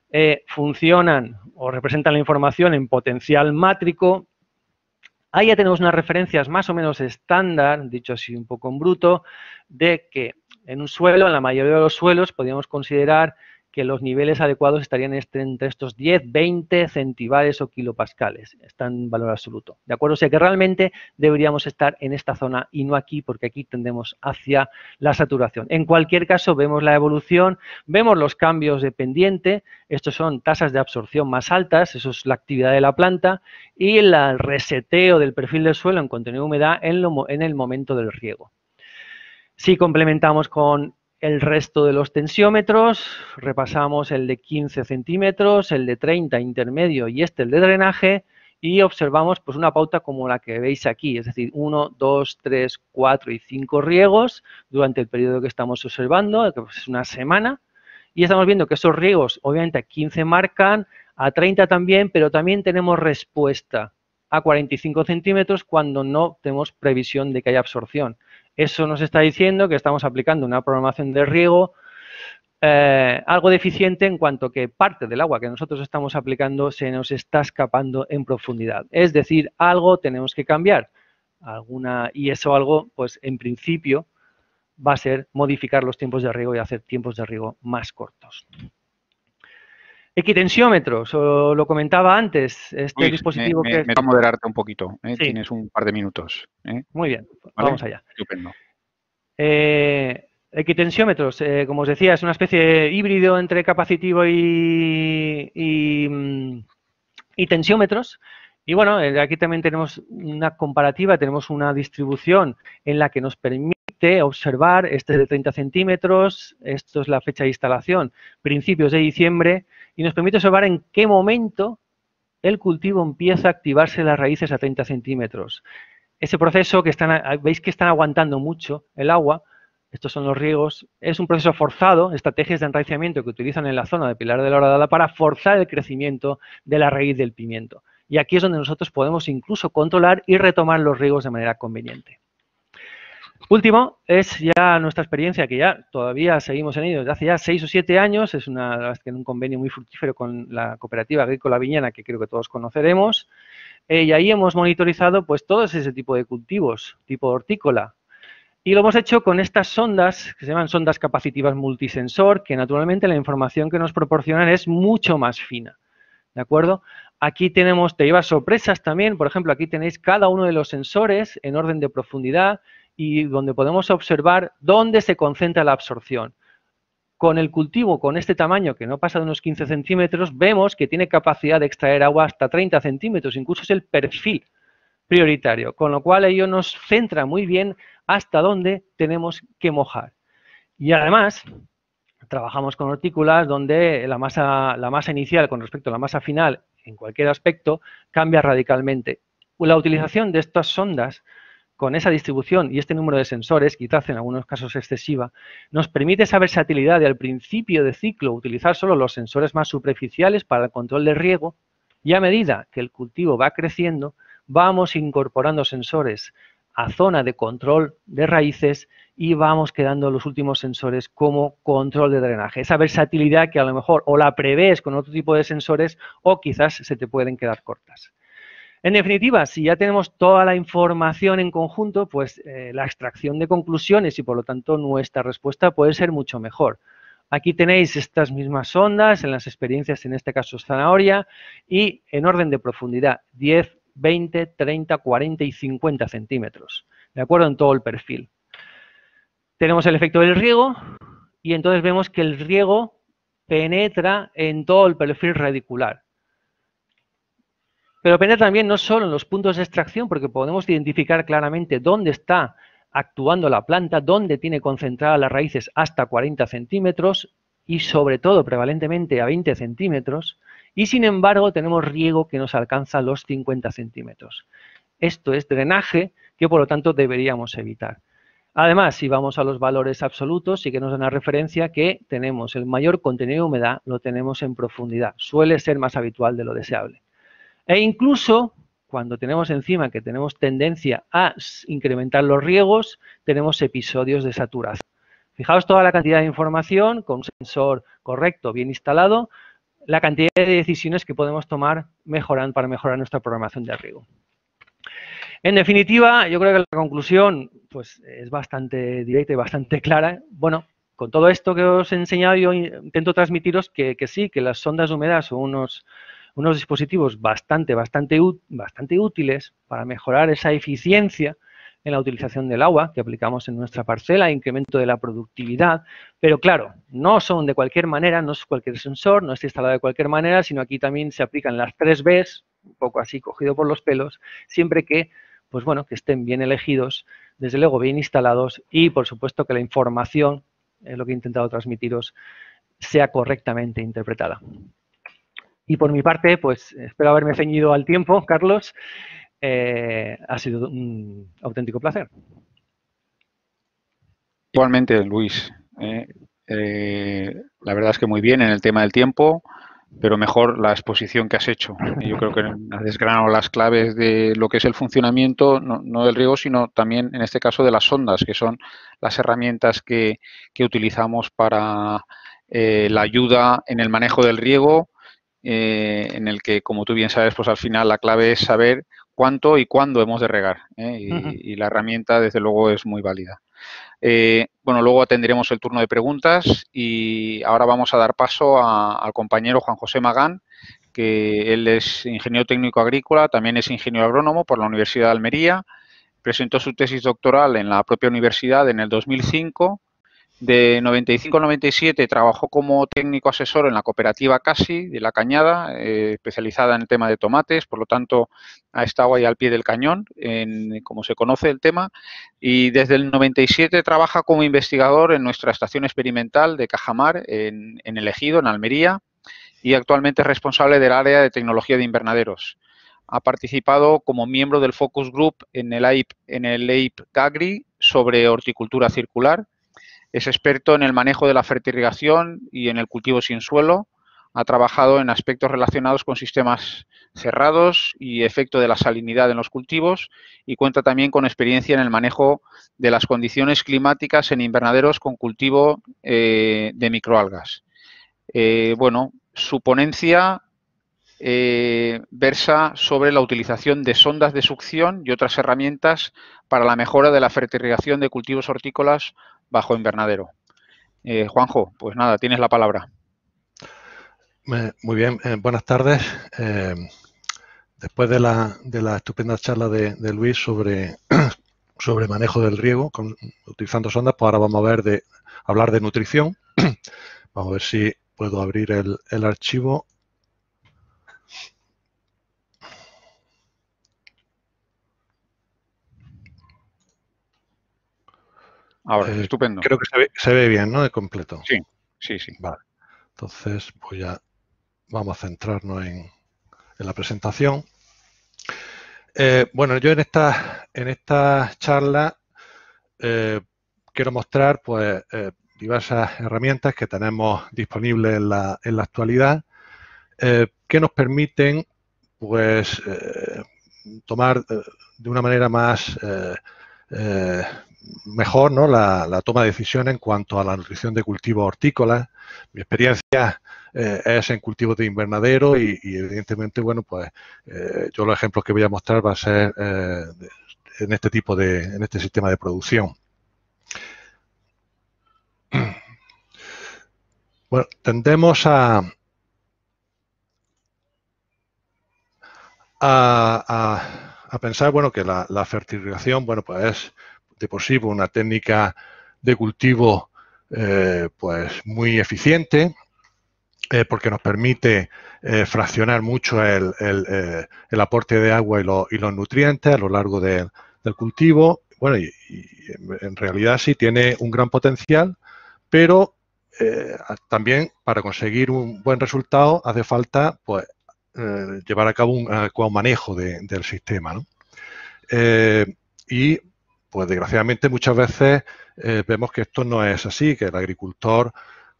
eh, funcionan o representan la información en potencial mátrico. Ahí ya tenemos unas referencias más o menos estándar, dicho así un poco en bruto, de que en un suelo, en la mayoría de los suelos, podríamos considerar que los niveles adecuados estarían entre estos 10, 20 centivares o kilopascales. Está en valor absoluto. ¿De acuerdo? O sea que realmente deberíamos estar en esta zona y no aquí, porque aquí tendemos hacia la saturación. En cualquier caso, vemos la evolución, vemos los cambios de pendiente. Estos son tasas de absorción más altas, eso es la actividad de la planta, y el reseteo del perfil del suelo en contenido de humedad en, en el momento del riego. Si complementamos con el resto de los tensiómetros, repasamos el de 15 centímetros, el de 30 intermedio y este el de drenaje y observamos pues una pauta como la que veis aquí, es decir, 1, 2, 3, 4 y 5 riegos durante el periodo que estamos observando, que pues, es una semana, y estamos viendo que esos riegos obviamente a 15 marcan, a 30 también, pero también tenemos respuesta a 45 centímetros cuando no tenemos previsión de que haya absorción. Eso nos está diciendo que estamos aplicando una programación de riego eh, algo deficiente en cuanto que parte del agua que nosotros estamos aplicando se nos está escapando en profundidad. Es decir, algo tenemos que cambiar. y eso algo, pues en principio, va a ser modificar los tiempos de riego y hacer tiempos de riego más cortos. Equitensiómetros, lo comentaba antes, este dispositivo que... Me, a moderarte un poquito, ¿eh? tienes un par de minutos. ¿eh? Muy bien, vamos allá. Estupendo. Eh, equitensiómetros, como os decía, es una especie de híbrido entre capacitivo y mm, tensiómetros. Y bueno, aquí también tenemos una comparativa, tenemos una distribución en la que nos permite observar este es de 30 centímetros, esto es la fecha de instalación, principios de diciembre, y nos permite observar en qué momento el cultivo empieza a activarse las raíces a 30 centímetros. Ese proceso que están, veis que están aguantando mucho el agua, estos son los riegos, es un proceso forzado, estrategias de enraizamiento que utilizan en la zona de Pilar de la Horadada para forzar el crecimiento de la raíz del pimiento. Y aquí es donde nosotros podemos incluso controlar y retomar los riegos de manera conveniente. Último es ya nuestra experiencia, que ya todavía seguimos en ello desde hace ya seis o siete años. Es una en un convenio muy fructífero con la cooperativa agrícola viñana, que creo que todos conoceremos. Eh, y ahí hemos monitorizado pues todo ese tipo de cultivos, tipo hortícola. Y lo hemos hecho con estas sondas, que se llaman sondas capacitivas multisensor, que naturalmente la información que nos proporcionan es mucho más fina. ¿De acuerdo? Aquí tenemos, te llevas sorpresas también, por ejemplo, aquí tenéis cada uno de los sensores en orden de profundidad y donde podemos observar dónde se concentra la absorción. Con el cultivo, con este tamaño que no pasa de unos 15 centímetros, vemos que tiene capacidad de extraer agua hasta 30 centímetros, incluso es el perfil prioritario, con lo cual ello nos centra muy bien hasta dónde tenemos que mojar. Y además, trabajamos con hortículas donde la masa, la masa inicial con respecto a la masa final, en cualquier aspecto, cambia radicalmente. La utilización de estas sondas con esa distribución y este número de sensores, quizás en algunos casos excesiva, nos permite esa versatilidad de al principio de ciclo utilizar solo los sensores más superficiales para el control de riego y a medida que el cultivo va creciendo, vamos incorporando sensores a zona de control de raíces y vamos quedando los últimos sensores como control de drenaje. Esa versatilidad que a lo mejor o la prevés con otro tipo de sensores o quizás se te pueden quedar cortas. En definitiva, si ya tenemos toda la información en conjunto, pues eh, la extracción de conclusiones y por lo tanto nuestra respuesta puede ser mucho mejor. Aquí tenéis estas mismas ondas, en las experiencias en este caso zanahoria, y en orden de profundidad, 10, 20, 30, 40 y 50 centímetros, ¿de acuerdo? En todo el perfil. Tenemos el efecto del riego y entonces vemos que el riego penetra en todo el perfil radicular. Pero pena también no solo en los puntos de extracción, porque podemos identificar claramente dónde está actuando la planta, dónde tiene concentradas las raíces hasta 40 centímetros y sobre todo prevalentemente a 20 centímetros, y sin embargo tenemos riego que nos alcanza los 50 centímetros. Esto es drenaje que por lo tanto deberíamos evitar. Además, si vamos a los valores absolutos, sí que nos dan la referencia que tenemos el mayor contenido de humedad, lo tenemos en profundidad. Suele ser más habitual de lo deseable. E incluso cuando tenemos encima que tenemos tendencia a incrementar los riegos, tenemos episodios de saturación. Fijaos toda la cantidad de información con un sensor correcto, bien instalado, la cantidad de decisiones que podemos tomar mejoran para mejorar nuestra programación de riego. En definitiva, yo creo que la conclusión pues, es bastante directa y bastante clara. Bueno, con todo esto que os he enseñado, yo intento transmitiros que, que sí, que las sondas húmedas son unos, unos dispositivos bastante, bastante, bastante útiles para mejorar esa eficiencia en la utilización del agua que aplicamos en nuestra parcela, incremento de la productividad, pero claro, no son de cualquier manera, no es cualquier sensor, no está instalado de cualquier manera, sino aquí también se aplican las tres Bs, un poco así cogido por los pelos, siempre que, pues bueno, que estén bien elegidos, desde luego bien instalados y por supuesto que la información, eh, lo que he intentado transmitiros, sea correctamente interpretada. Y por mi parte, pues espero haberme ceñido al tiempo, Carlos. Eh, ha sido un auténtico placer. Igualmente, Luis. Eh, eh, la verdad es que muy bien en el tema del tiempo, pero mejor la exposición que has hecho. Yo creo que has desgranado las claves de lo que es el funcionamiento, no, del riego, sino también en este caso de las ondas, que son las herramientas que utilizamos para la ayuda en el manejo del riego, eh, en el que, como tú bien sabes, pues al final la clave es saber cuánto y cuándo hemos de regar. ¿eh? Y, la herramienta, desde luego, es muy válida. Eh, bueno, luego atenderemos el turno de preguntas y ahora vamos a dar paso al compañero Juan José Magán, que él es ingeniero técnico agrícola, también es ingeniero agrónomo por la Universidad de Almería, presentó su tesis doctoral en la propia universidad en el 2005 de 95 a 97 trabajó como técnico asesor en la cooperativa Casi de La Cañada, eh, especializada en el tema de tomates, por lo tanto ha estado ahí al pie del cañón, en, como se conoce el tema. Y desde el 97 trabaja como investigador en nuestra estación experimental de Cajamar, en, El Ejido, en Almería, y actualmente es responsable del área de tecnología de invernaderos. Ha participado como miembro del Focus Group en el AIP CAGRI sobre horticultura circular es experto en el manejo de la fertirrigación y en el cultivo sin suelo. Ha trabajado en aspectos relacionados con sistemas cerrados y efecto de la salinidad en los cultivos y cuenta también con experiencia en el manejo de las condiciones climáticas en invernaderos con cultivo eh, de microalgas. Eh, bueno, su ponencia eh, versa sobre la utilización de sondas de succión y otras herramientas para la mejora de la fertirrigación de cultivos hortícolas bajo invernadero. Eh, Juanjo, pues nada, tienes la palabra. Muy bien, eh, buenas tardes. Eh, después de la, de la, estupenda charla de, Luis sobre, sobre, manejo del riego utilizando sondas, pues ahora vamos a ver de hablar de nutrición. Vamos a ver si puedo abrir el, el archivo Ahora, eh, estupendo. Creo que se ve, bien, ¿no? De completo. Sí, sí, sí. Vale. Entonces, pues ya vamos a centrarnos en, la presentación. Eh, bueno, yo en esta, en esta charla eh, quiero mostrar pues, diversas herramientas que tenemos disponibles en la, actualidad que nos permiten pues, tomar de una manera más mejor ¿no? la, toma de decisión en cuanto a la nutrición de cultivos hortícolas. Mi experiencia eh, es en cultivos de invernadero y, evidentemente, bueno, pues eh, yo los ejemplos que voy a mostrar va a ser eh, en este tipo de, en este sistema de producción. Bueno, tendemos a, a, pensar, bueno, que la, fertilización, bueno, pues es de por sí pues, una técnica de cultivo eh, pues muy eficiente, eh, porque nos permite eh, fraccionar mucho el, aporte de agua y, los nutrientes a lo largo del cultivo. Bueno, y, en realidad sí tiene un gran potencial, pero también para conseguir un buen resultado hace falta pues, llevar a cabo un, adecuado manejo del sistema. y pues desgraciadamente muchas veces eh, vemos que esto no es así, que el agricultor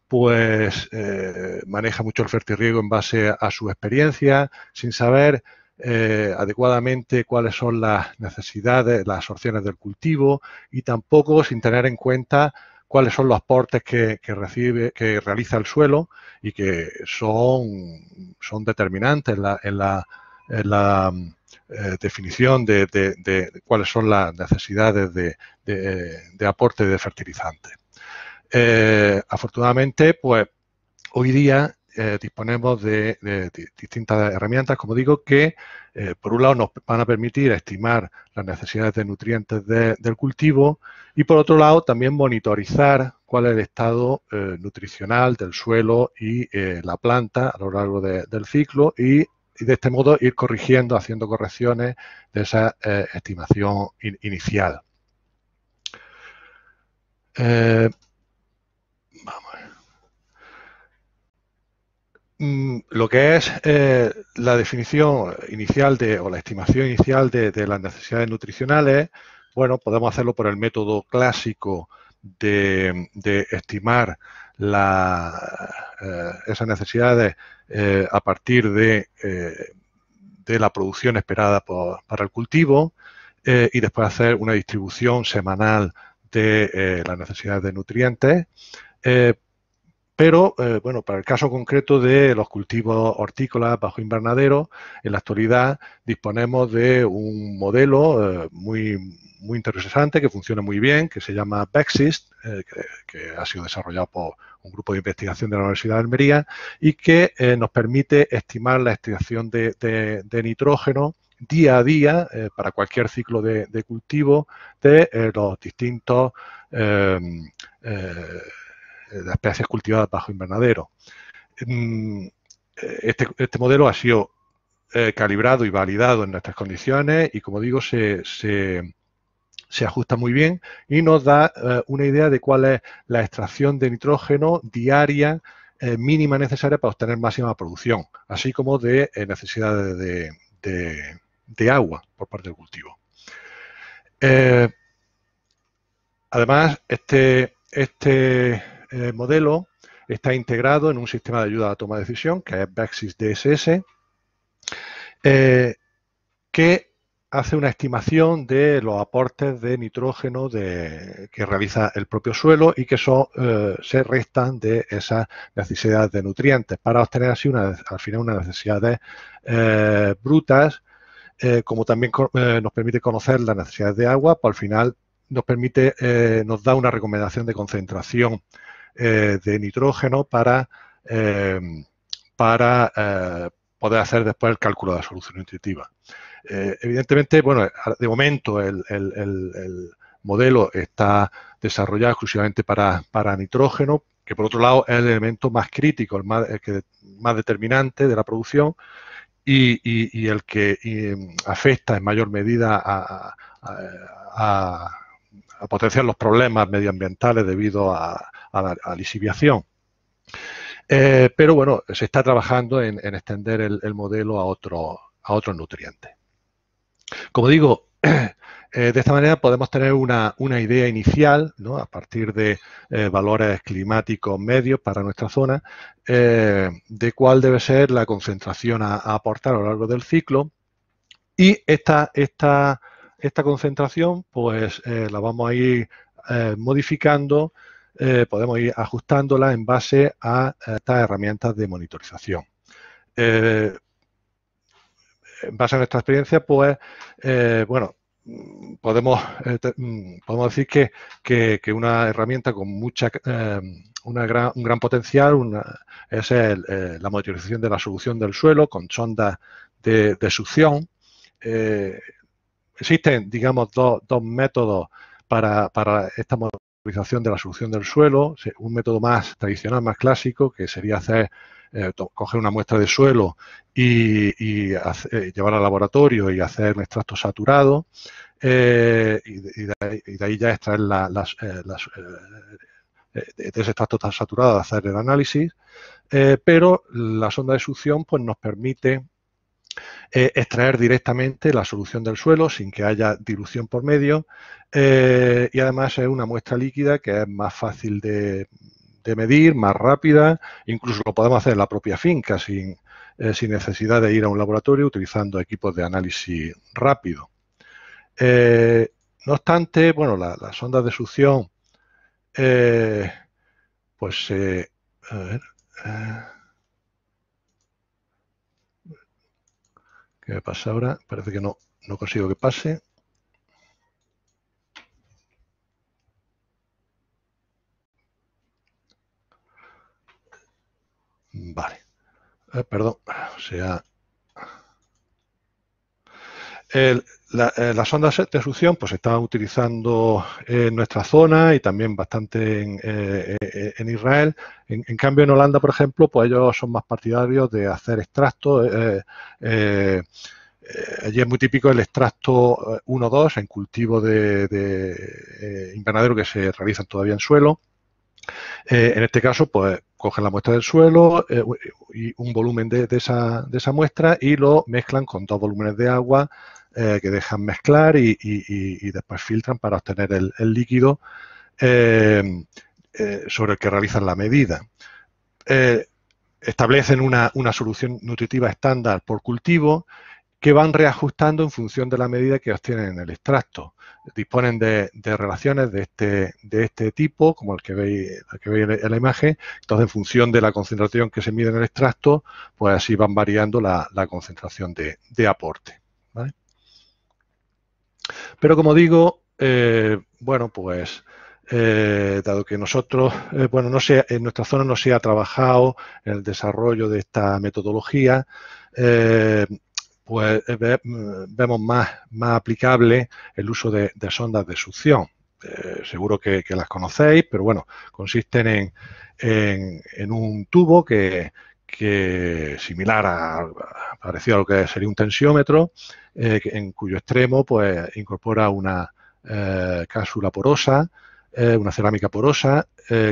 pues eh, maneja mucho el fertirriego en base a su experiencia, sin saber eh, adecuadamente cuáles son las necesidades, las absorciones del cultivo y tampoco sin tener en cuenta cuáles son los aportes que, recibe, que realiza el suelo y que son, son determinantes en la eh, definición de, cuáles son las necesidades de, aporte de fertilizante. Eh, afortunadamente, pues hoy día eh, disponemos de, distintas herramientas, como digo, que por un lado nos van a permitir estimar las necesidades de nutrientes del cultivo y por otro lado también monitorizar cuál es el estado nutricional del suelo y la planta a lo largo del ciclo y y de este modo ir corrigiendo, haciendo correcciones de esa eh, estimación inicial. Eh, mm, lo que es eh, la definición inicial de, o la estimación inicial de, las necesidades nutricionales, bueno, podemos hacerlo por el método clásico de estimar la, eh, esas necesidades eh, a partir de, eh, de, la producción esperada para el cultivo y después hacer una distribución semanal de las necesidades de nutrientes pero, eh, bueno, para el caso concreto de los cultivos hortícolas bajo invernadero, en la actualidad disponemos de un modelo eh, muy, muy interesante que funciona muy bien, que se llama Bexist, eh, que, ha sido desarrollado por un grupo de investigación de la Universidad de Almería y que nos permite estimar la extracción de, nitrógeno día a día para cualquier ciclo de, cultivo de los distintos eh, las especies cultivadas bajo invernadero. Mm, eh, este, este, modelo ha sido eh, calibrado y validado en nuestras condiciones y, como digo, se, ajusta muy bien y nos da una idea de cuál es la extracción de nitrógeno diaria mínima necesaria para obtener máxima producción, así como de necesidades de, agua por parte del cultivo. además, este, este eh, modelo está integrado en un sistema de ayuda a la toma de decisión, que es Baxis DSS, eh, que hace una estimación de los aportes de nitrógeno que realiza el propio suelo y que eh, se restan de esas necesidades de nutrientes para obtener así al final unas necesidades eh, brutas, como también nos permite conocer las necesidades de agua, pues al final nos permite, nos da una recomendación de concentración eh, de nitrógeno para, eh, para eh, poder hacer después el cálculo de la solución intuitiva. evidentemente, bueno, de momento el, modelo está desarrollado exclusivamente para, nitrógeno, que por otro lado es el elemento más crítico, el más, más determinante de la producción y, el que afecta en mayor medida a a potenciar los problemas medioambientales debido a, la lisiviación. Eh, pero bueno, se está trabajando en, extender el, modelo a, otro, a otros nutrientes. Como digo, eh, de esta manera podemos tener una, una idea inicial, a partir de eh, valores climáticos medios para nuestra zona, de cuál debe ser la concentración a, a, aportar a lo largo del ciclo. Y esta, esta esta concentración pues eh, la vamos a ir eh, modificando, eh, podemos ir ajustándola en base a, estas herramientas de monitorización. en base a nuestra experiencia, pues, bueno, podemos, mm, podemos decir que, una herramienta con mucha, gran, un gran potencial es la monitorización de la solución del suelo con sondas de, succión existen, digamos, dos, métodos para, esta modelización de la solución del suelo. Un método más tradicional, más clásico, que sería hacer eh, coger una muestra de suelo y, eh, llevarla al laboratorio y hacer un extracto saturado eh, y, de, ahí, ya extraer las, de ese extracto tan saturado hacer el análisis, pero la sonda de succión pues, nos permite extraer directamente la solución del suelo sin que haya dilución por medio eh, y además es una muestra líquida que es más fácil de, medir, más rápida, incluso lo podemos hacer en la propia finca sin, eh, necesidad de ir a un laboratorio utilizando equipos de análisis rápido. Eh, no obstante, bueno, las ondas de succión, pues, a ¿Qué me pasa ahora? Parece que no, no consigo que pase. Vale. Eh, perdón, o sea... El, la, eh, las de succión pues, se están utilizando en nuestra zona y también bastante en, eh, eh, Israel. En, cambio, en Holanda, por ejemplo, pues ellos son más partidarios de hacer extractos. allí es muy típico el extracto 1-2 en cultivo de, invernadero que se realizan todavía en suelo. en este caso, pues cogen la muestra del suelo y un volumen de, esa, muestra y lo mezclan con dos volúmenes de agua eh, que dejan mezclar y, después filtran para obtener el, líquido eh, eh, sobre el que realizan la medida. establecen una, solución nutritiva estándar por cultivo que van reajustando en función de la medida que obtienen en el extracto. Disponen de, relaciones este, de este, tipo, como el que veis, en la imagen. Entonces, en función de la concentración que se mide en el extracto, pues así van variando la, concentración de, aporte. Pero como digo, eh, bueno, pues eh, dado que nosotros, eh, bueno, no se, en nuestra zona no se ha trabajado en el desarrollo de esta metodología, pues mm, vemos más, más aplicable el uso de, sondas de succión. seguro que, que, las conocéis, pero bueno, consisten en, en, en un tubo que, que similar a, parecido a lo que sería un tensiómetro, eh, en cuyo extremo pues incorpora una eh, cápsula porosa, eh, una cerámica porosa,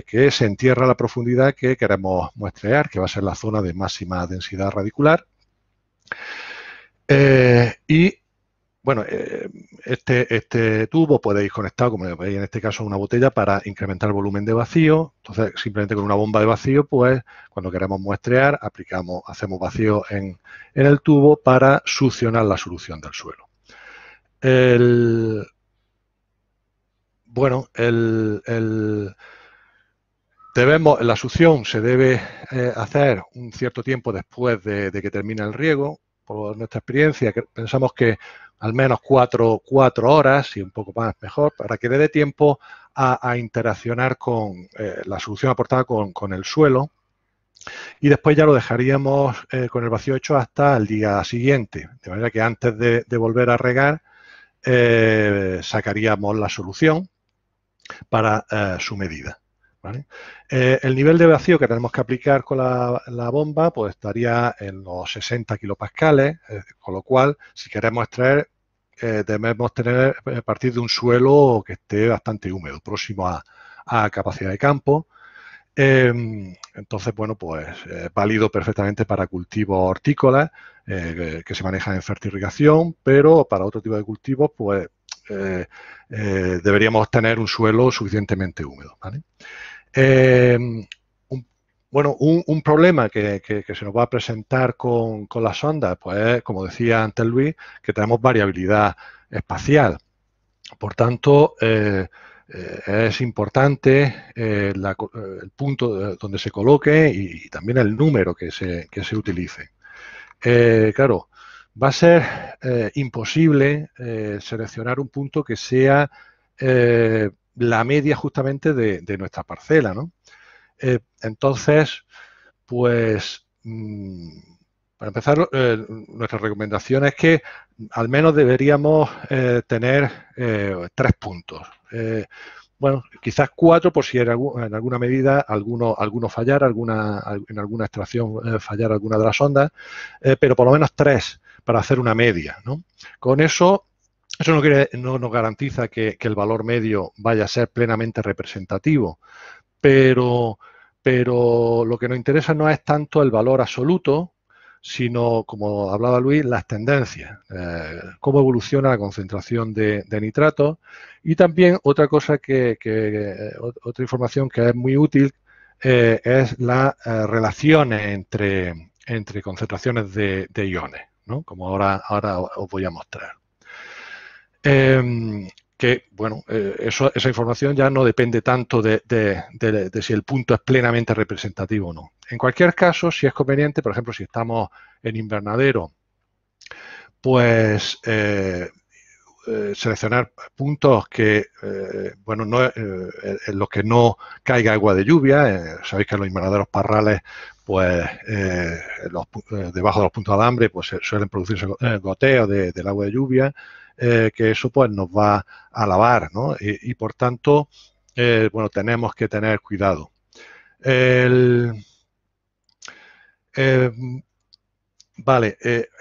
que se entierra a la profundidad que queremos muestrear, que va a ser la zona de máxima densidad radicular. y bueno, eh, este, este tubo podéis conectar, como veis en este caso, una botella para incrementar el volumen de vacío. Entonces, simplemente con una bomba de vacío, pues cuando queremos muestrear, aplicamos, hacemos vacío en, el tubo para succionar la solución del suelo. bueno, el, debemos, la succión se debe eh, hacer un cierto tiempo después de, que termine el riego. Por nuestra experiencia, pensamos que al menos cuatro, horas y un poco más mejor, para que le dé tiempo a, interaccionar con eh, la solución aportada con, el suelo. Y después ya lo dejaríamos eh, con el vacío hecho hasta el día siguiente. De manera que antes de, volver a regar, eh, sacaríamos la solución para su medida. Eh, el nivel de vacío que tenemos que aplicar con la, bomba pues estaría en los 60 kilopascales, eh, con lo cual si queremos extraer eh, debemos tener a partir de un suelo que esté bastante húmedo, próximo a, capacidad de campo. Em, entonces, bueno, pues válido perfectamente para cultivos hortícolas que, se manejan en fertirrigación, pero para otro tipo de cultivos, pues deberíamos tener un suelo suficientemente húmedo. Eh, bueno, un, problema que, se nos va a presentar con, las ondas, pues como decía antes Luis, que tenemos variabilidad espacial. Por tanto, eh, eh, es importante el punto donde se coloque y, también el número que se utilice. claro, va a ser imposible seleccionar un punto que sea la media justamente de, nuestra parcela, eh, entonces, pues, mm, para empezar, eh, nuestra recomendación es que al menos deberíamos eh, tener tres puntos. bueno, quizás cuatro por si en, alguna medida alguno, fallara, alguna, en alguna extracción fallara alguna de las ondas, pero por lo menos tres para hacer una media. Con eso eso no, nos garantiza que, el valor medio vaya a ser plenamente representativo, pero, lo que nos interesa no es tanto el valor absoluto, sino, como hablaba Luis, las tendencias, eh, cómo evoluciona la concentración de, nitrato, y también otra cosa que, eh, otra información que es muy útil eh, es las relación relaciones entre, concentraciones de, iones, como ahora os voy a mostrar. Em, que, bueno, eh, esa información ya no depende tanto de, si el punto es plenamente representativo o no. En cualquier caso, si es conveniente, por ejemplo, si estamos en invernadero, pues eh, eh, seleccionar puntos que, bueno, no, en los que no caiga agua de lluvia. sabéis que en los invernaderos parrales, pues debajo de los puntos de alambre, pues suelen producirse goteos del agua de lluvia. Eh, que eso pues nos va a lavar, Y, por tanto, eh, bueno, tenemos que tener cuidado. Eh, en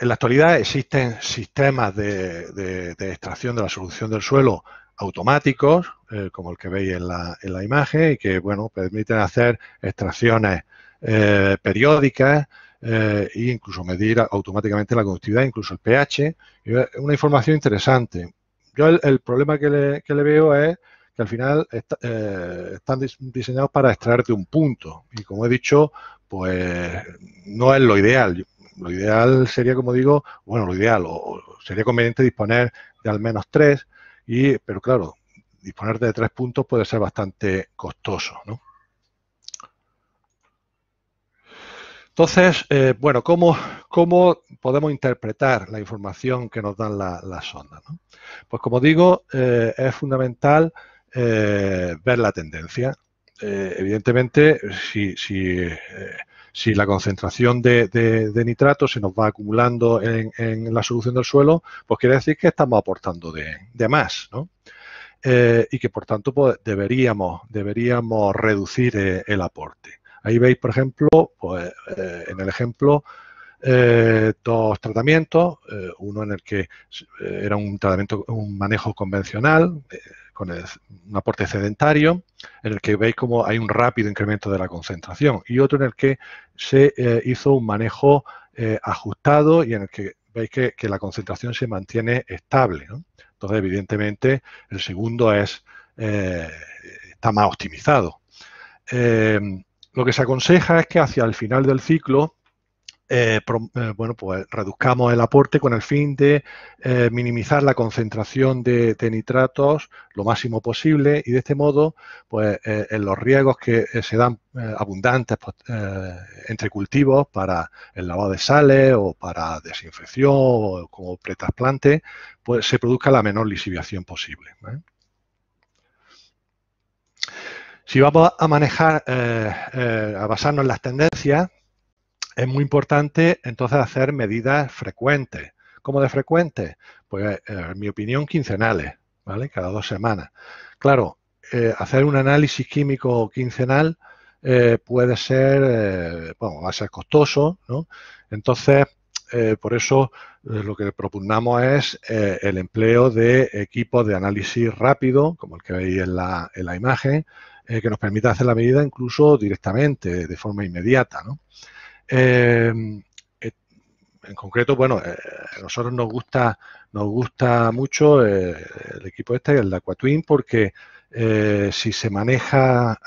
la actualidad existen sistemas de, extracción de la solución del suelo automáticos, como el que veis en la, imagen, y que, bueno, permiten hacer extracciones periódicas, eh, incluso medir automáticamente la conductividad, incluso el pH. Una información interesante. Yo el, problema que le, veo es que al final eh, están diseñados para extraerte un punto. Y como he dicho, pues no es lo ideal. Lo ideal sería, como digo, bueno, lo ideal, sería conveniente disponer de al menos tres, y, pero claro, disponer de tres puntos puede ser bastante costoso, ¿no? Entonces, eh, bueno, ¿cómo, podemos interpretar la información que nos dan las la sondas? Pues como digo, eh, es fundamental eh, ver la tendencia. evidentemente, si, la concentración de, de, nitrato se nos va acumulando en, la solución del suelo, pues quiere decir que estamos aportando de, más, ¿no? y que por tanto pues deberíamos, deberíamos reducir el aporte. Ahí veis, por ejemplo, pues, eh, en el ejemplo, eh, dos tratamientos, eh, uno en el que era un tratamiento, un manejo convencional, con un aporte sedentario, en el que veis cómo hay un rápido incremento de la concentración, y otro en el que se hizo un manejo ajustado y en el que veis que, la concentración se mantiene estable. Entonces, evidentemente, el segundo es, está más optimizado. Lo que se aconseja es que hacia el final del ciclo, eh, eh, bueno, pues reduzcamos el aporte con el fin de eh, minimizar la concentración de, nitratos lo máximo posible y de este modo, pues en los riegos que se dan abundantes pues, entre cultivos para el lavado de sales o para desinfección o como pretrasplante, pues se produzca la menor lisiviación posible. Si vamos a manejar, eh, eh, a basarnos en las tendencias, es muy importante entonces hacer medidas frecuentes. ¿Cómo de frecuentes? Pues, eh, en mi opinión, quincenales, ¿vale? Cada dos semanas. Claro, hacer un análisis químico quincenal puede ser, bueno, va a ser costoso, ¿no? Entonces, por eso lo que propugnamos es el empleo de equipos de análisis rápido, como el que veis en la imagen, eh, que nos permita hacer la medida incluso directamente, de forma inmediata. Eh, eh, en concreto, bueno, a nosotros nos gusta, nos gusta mucho el equipo este, el de Aquatwin, porque si se maneja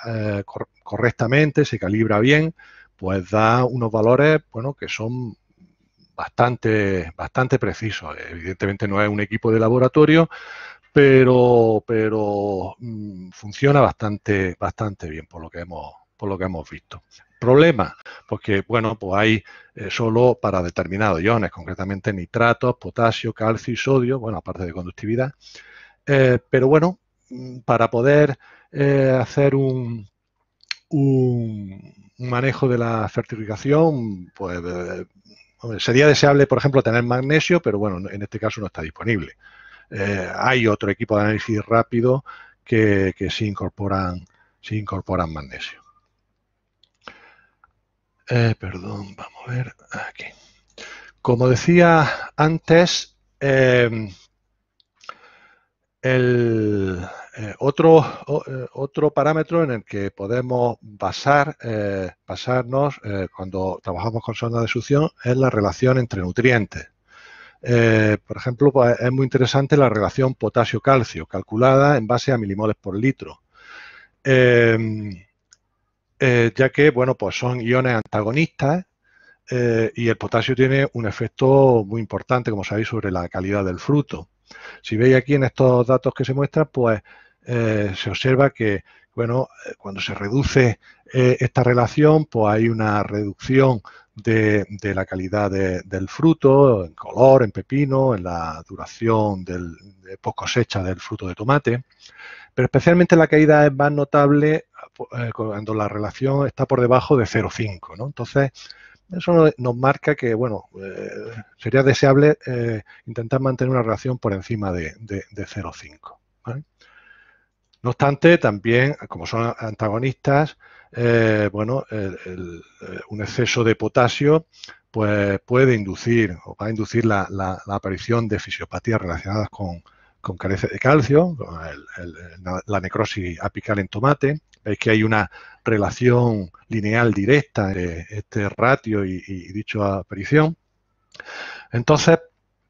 correctamente, se calibra bien, pues da unos valores, bueno, que son bastante, bastante precisos. Evidentemente no es un equipo de laboratorio, pero, pero mm, funciona bastante, bastante bien por lo que hemos, por lo que hemos visto. Problema, porque bueno, pues hay eh, solo para determinados iones, concretamente nitratos, potasio, calcio y sodio, bueno, aparte de conductividad. Eh, pero bueno, mm, para poder eh, hacer un, un, manejo de la certificación, pues sería deseable, por ejemplo, tener magnesio, pero bueno, en este caso no está disponible. hay otro equipo de análisis rápido que, se incorporan, se incorporan magnesio. Eh, perdón, vamos a ver aquí. Como decía antes, em, el eh, otro, eh, otro parámetro en el que podemos basar, basarnos cuando trabajamos con sonda de succión es la relación entre nutrientes. Eh, por ejemplo, pues, es muy interesante la relación potasio-calcio, calculada en base a milimoles por litro. Em, eh, ya que, bueno, pues son iones antagonistas eh, y el potasio tiene un efecto muy importante, como sabéis, sobre la calidad del fruto. Si veis aquí en estos datos que se muestran, pues se observa que, bueno, cuando se reduce esta relación, pues hay una reducción de, la calidad del fruto, en color, en pepino, en la duración del, de post cosecha del fruto de tomate. Pero especialmente la caída es más notable eh, cuando la relación está por debajo de 0,5. ¿no? Entonces, eso nos marca que, bueno, eh, sería deseable eh, intentar mantener una relación por encima de, 0,5. No obstante, también, como son antagonistas, eh, bueno, eh, un exceso de potasio pues puede inducir o va a inducir la, aparición de fisiopatías relacionadas con, con carencia de calcio, la necrosis apical en tomate. Veis que hay una relación lineal directa entre este ratio y, y dicha aparición. Entonces,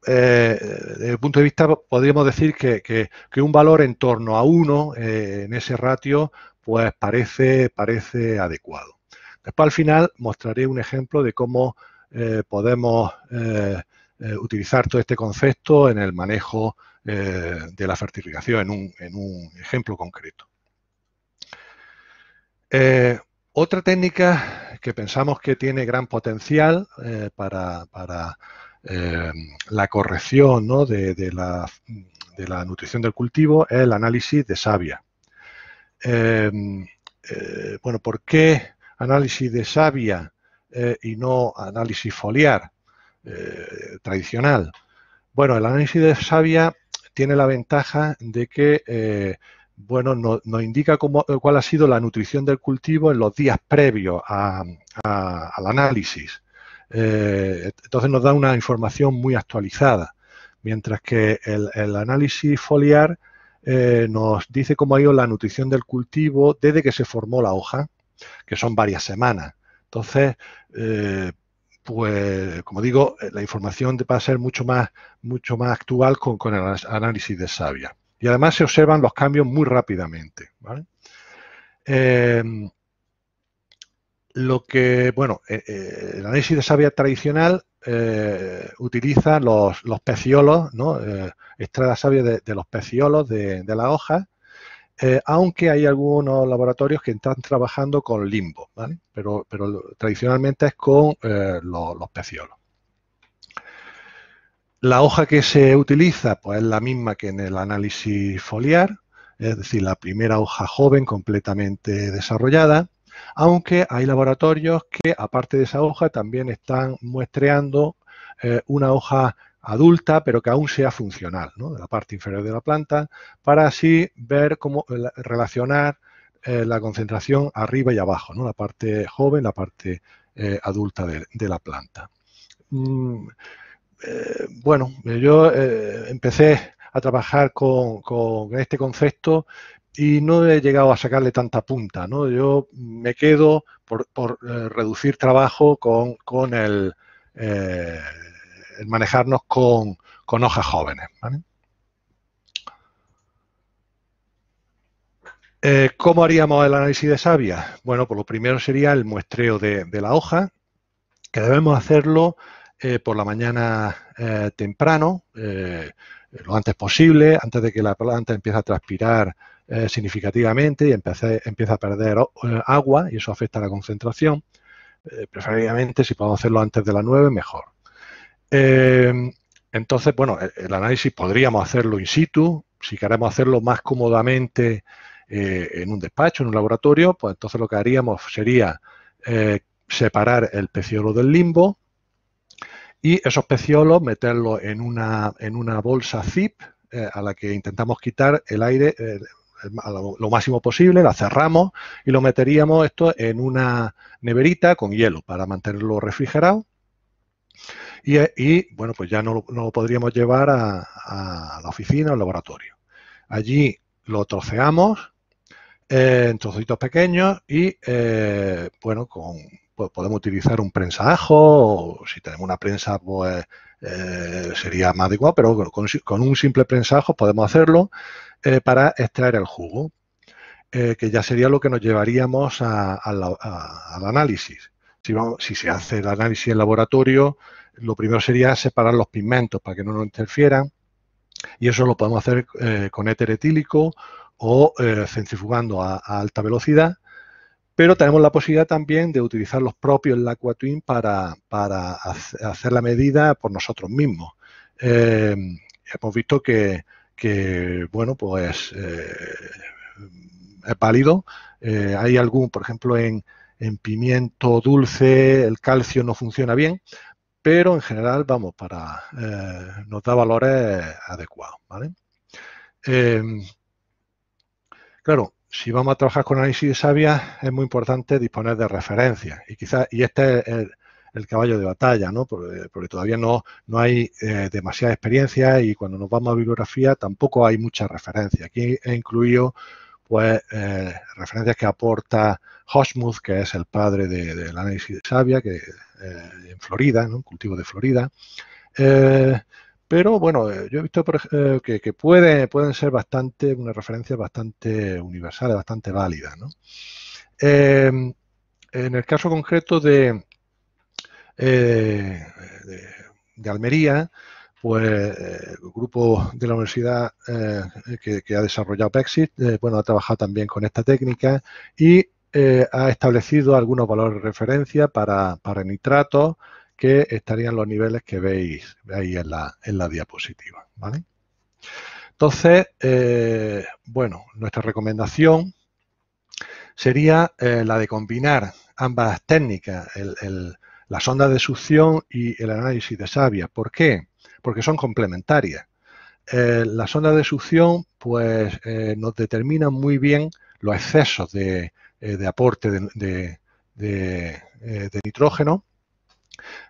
eh, desde el punto de vista, podríamos decir que, un valor en torno a 1 eh, en ese ratio, pues parece, adecuado. Después al final mostraré un ejemplo de cómo eh, podemos utilizar todo este concepto en el manejo de la fertilización en un, ejemplo concreto. otra técnica que pensamos que tiene gran potencial para eh, la corrección de, la, nutrición del cultivo es el análisis de savia. Eh, eh, bueno, ¿por qué análisis de savia y no análisis foliar tradicional? Bueno, el análisis de savia tiene la ventaja de que bueno, nos, indica cuál ha sido la nutrición del cultivo en los días previos al análisis. Eh, entonces nos da una información muy actualizada, mientras que el, análisis foliar eh, nos dice cómo ha ido la nutrición del cultivo desde que se formó la hoja, que son varias semanas. Entonces, eh, pues como digo, la información va a ser mucho más, mucho más actual con, el análisis de savia. Y además se observan los cambios muy rápidamente lo que, bueno, eh, eh, el análisis de savia tradicional eh, utiliza los, peciolos, ¿no? extrae la savia de, los peciolos de, la hoja, aunque hay algunos laboratorios que están trabajando con limbo, Pero, tradicionalmente es con los, los peciolos. La hoja que se utiliza pues, es la misma que en el análisis foliar, es decir, la primera hoja joven completamente desarrollada, aunque hay laboratorios que, aparte de esa hoja, también están muestreando eh, una hoja adulta, pero que aún sea funcional, ¿no? de la parte inferior de la planta, para así ver cómo eh, relacionar eh, la concentración arriba y abajo, la parte joven, la parte adulta de, la planta. Mm, bueno, yo empecé a trabajar con, este concepto y no he llegado a sacarle tanta punta. Yo me quedo por, eh, reducir trabajo con, eh, el, manejarnos con, hojas jóvenes. Eh, ¿Cómo haríamos el análisis de savia? Bueno, pues lo primero sería el muestreo de la hoja, que debemos hacerlo por la mañana temprano, lo antes posible, antes de que la planta empiece a transpirar eh, significativamente y empieza a perder eh, agua y eso afecta la concentración. Eh, preferiblemente, si podemos hacerlo antes de las 9, mejor. entonces, bueno, e, el, análisis podríamos hacerlo in situ. Si queremos hacerlo más cómodamente en un despacho, en un laboratorio, pues entonces lo que haríamos sería separar el peciolo del limbo, y esos peciolos meterlos en una, en una bolsa zip a la que intentamos quitar el aire, lo, máximo posible, la cerramos y lo meteríamos esto en una neverita con hielo para mantenerlo refrigerado. Y, bueno, pues ya no, lo podríamos llevar a, la oficina o al laboratorio. Allí lo troceamos en trocitos pequeños y, eh, bueno, con, pues podemos utilizar un prensa o si tenemos una prensa, pues eh, sería más adecuado, pero con, un simple prensa podemos hacerlo eh, para extraer el jugo, eh, que ya sería lo que nos llevaríamos al análisis. Si, se hace el análisis en laboratorio, lo primero sería separar los pigmentos para que no nos interfieran, y eso lo podemos hacer con éter etílico o centrifugando a alta velocidad pero tenemos la posibilidad también de utilizar los propios LaquaTwin para, para hacer la medida por nosotros mismos. Em, hemos visto que, bueno, pues eh, es válido. Eh, hay algún, por ejemplo, en, pimiento dulce el calcio no funciona bien, pero en general, vamos, para eh, nos da valores adecuados, ¿vale? Em, claro, si vamos a trabajar con análisis de savia, es muy importante disponer de referencias. Y y este es el, caballo de batalla, ¿no? Eh, porque, todavía no, no hay eh, demasiada experiencia y cuando nos vamos a bibliografía tampoco hay mucha referencia. Aquí he incluido pues eh, referencias que aporta Hosmuth, que es el padre del análisis de savia, que en Florida, ¿no? cultivo de Florida. Pero bueno, eh, yo he visto eh, que, pueden, ser bastante, una referencia bastante universal, bastante válida. Em, en el caso concreto de, eh, de, Almería, pues el grupo de la universidad que, ha desarrollado Pexit, bueno, ha trabajado también con esta técnica y ha establecido algunos valores de referencia para, para nitratos, que estarían los niveles que veis ahí en la, diapositiva. Entonces, eh, bueno, nuestra recomendación sería eh, la de combinar ambas técnicas, la sonda de succión y el análisis de savia. ¿Por qué? Porque son complementarias. Eh, la sonda de succión pues, nos determina muy bien los excesos de, aporte de nitrógeno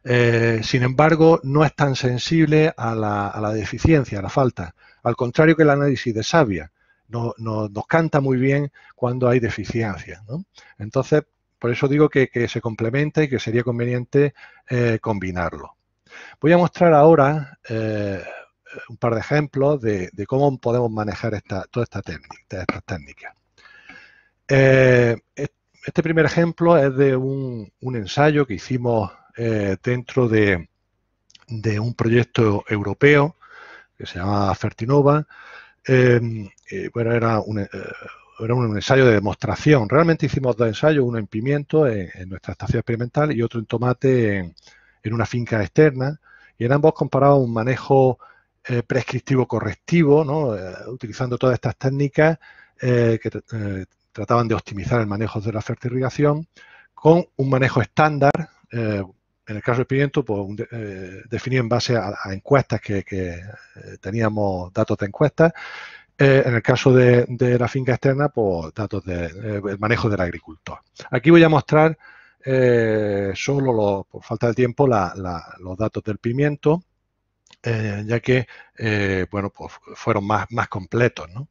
eh, sin embargo, no es tan sensible a la, deficiencia, a la falta, al contrario que el análisis de savia. No, nos canta muy bien cuando hay deficiencia. Entonces, por eso digo que, se complementa y que sería conveniente eh, combinarlo. Voy a mostrar ahora eh, un par de ejemplos de, cómo podemos manejar esta, toda esta técnica, estas técnicas. este primer ejemplo es de un ensayo que hicimos eh, dentro de, un proyecto europeo que se llama Fertinova. Em, eh, bueno, eh, era un, ensayo de demostración. Realmente hicimos dos ensayos, uno en pimiento en, nuestra estación experimental y otro en tomate en, una finca externa. Y en ambos comparaba un manejo prescriptivo correctivo, utilizando todas estas técnicas que trataban de optimizar el manejo de la fertilización, con un manejo estándar en el caso del Pimiento, pues, eh, definí en base a, encuestas que, eh, teníamos datos de encuestas. Eh, en el caso de, la finca externa, pues datos del manejo del agricultor. Aquí voy a mostrar solo, por falta de tiempo, los datos del pimiento, ya que bueno, pues, fueron más, más completos. ¿no?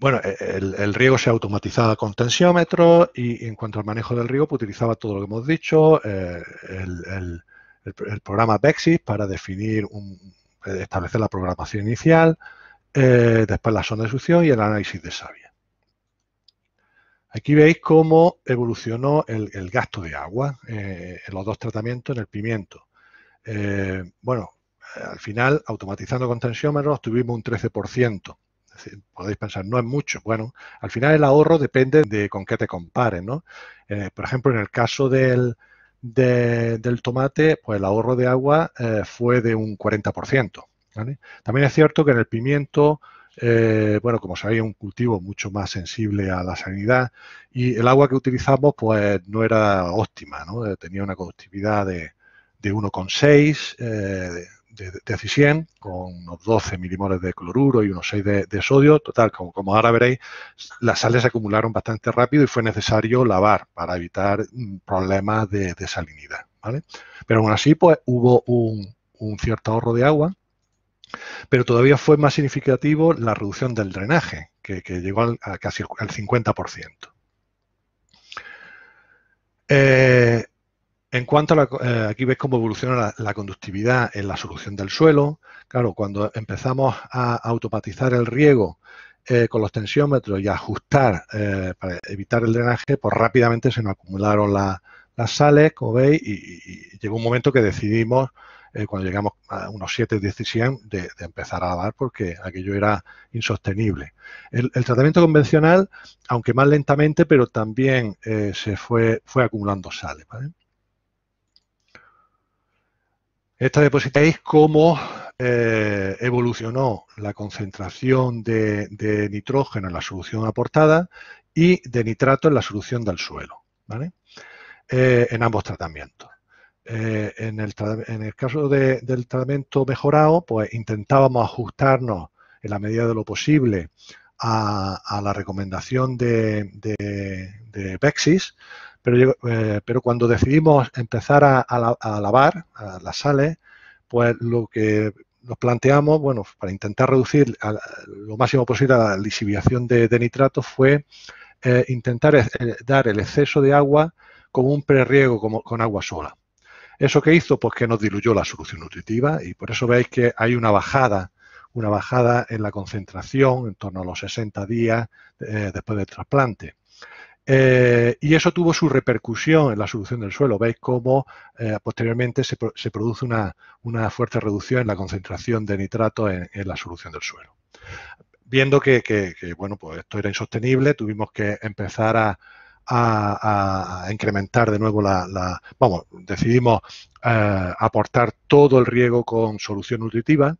bueno, e, el, riego se automatizaba con tensiómetros y, en cuanto al manejo del riego, pues, utilizaba todo lo que hemos dicho, eh, el, programa Bexis para definir, un, establecer la programación inicial, eh, después la zona de succión y el análisis de savia. Aquí veis cómo evolucionó el, gasto de agua eh, en los dos tratamientos en el pimiento. bueno, al final, automatizando con tensiómetros, tuvimos un 13% podéis pensar, no es mucho. Bueno, al final el ahorro depende de con qué te compares, ¿no? Eh, por ejemplo, en el caso del, del tomate, pues el ahorro de agua eh, fue de un 40%. También es cierto que en el pimiento, eh, bueno, como sabéis, es un cultivo mucho más sensible a la sanidad y el agua que utilizamos, pues no era óptima, Tenía una conductividad de, de 1,6, de, de con unos 12 milimoles de cloruro y unos 6 de, sodio. Total, como, ahora veréis, las sales se acumularon bastante rápido y fue necesario lavar para evitar mm, problemas de, salinidad. Pero aún así, pues hubo un, cierto ahorro de agua pero todavía fue más significativo la reducción del drenaje, que, llegó al, casi al 50%. En cuanto a la, eh, aquí ves cómo evoluciona la, conductividad en la solución del suelo. Claro, cuando empezamos a automatizar el riego eh, con los tensiómetros y ajustar eh, para evitar el drenaje, pues rápidamente se nos acumularon las sales, como veis, y, llegó un momento que decidimos, cuando llegamos a unos 7, 10 100, de, empezar a lavar porque aquello era insostenible. El, tratamiento convencional, aunque más lentamente, pero también se fue, acumulando sales. Esta deposita es cómo eh, evolucionó la concentración de, nitrógeno en la solución aportada y de nitrato en la solución del suelo, ¿vale? Eh, en ambos tratamientos. Eh, en, el, caso del tratamiento mejorado, pues intentábamos ajustarnos en la medida de lo posible a, la recomendación de, Pexis. de eh, pero, cuando decidimos empezar a, lavar las sales, pues lo que nos planteamos, bueno, para intentar reducir lo máximo posible la lisiviación de, nitratos fue eh, intentar eh, dar el exceso de agua como un prerriego con agua sola. ¿Eso que hizo? Pues que nos diluyó la solución nutritiva y por eso veis que hay una bajada, una bajada en la concentración en torno a los 60 días después del trasplante. Eh, y eso tuvo su repercusión en la solución del suelo. Veis cómo eh, posteriormente se, produce una, fuerte reducción en la concentración de nitrato en, la solución del suelo. Viendo que, bueno, pues esto era insostenible, tuvimos que empezar a, incrementar de nuevo la, vamos, decidimos eh, aportar todo el riego con solución nutritiva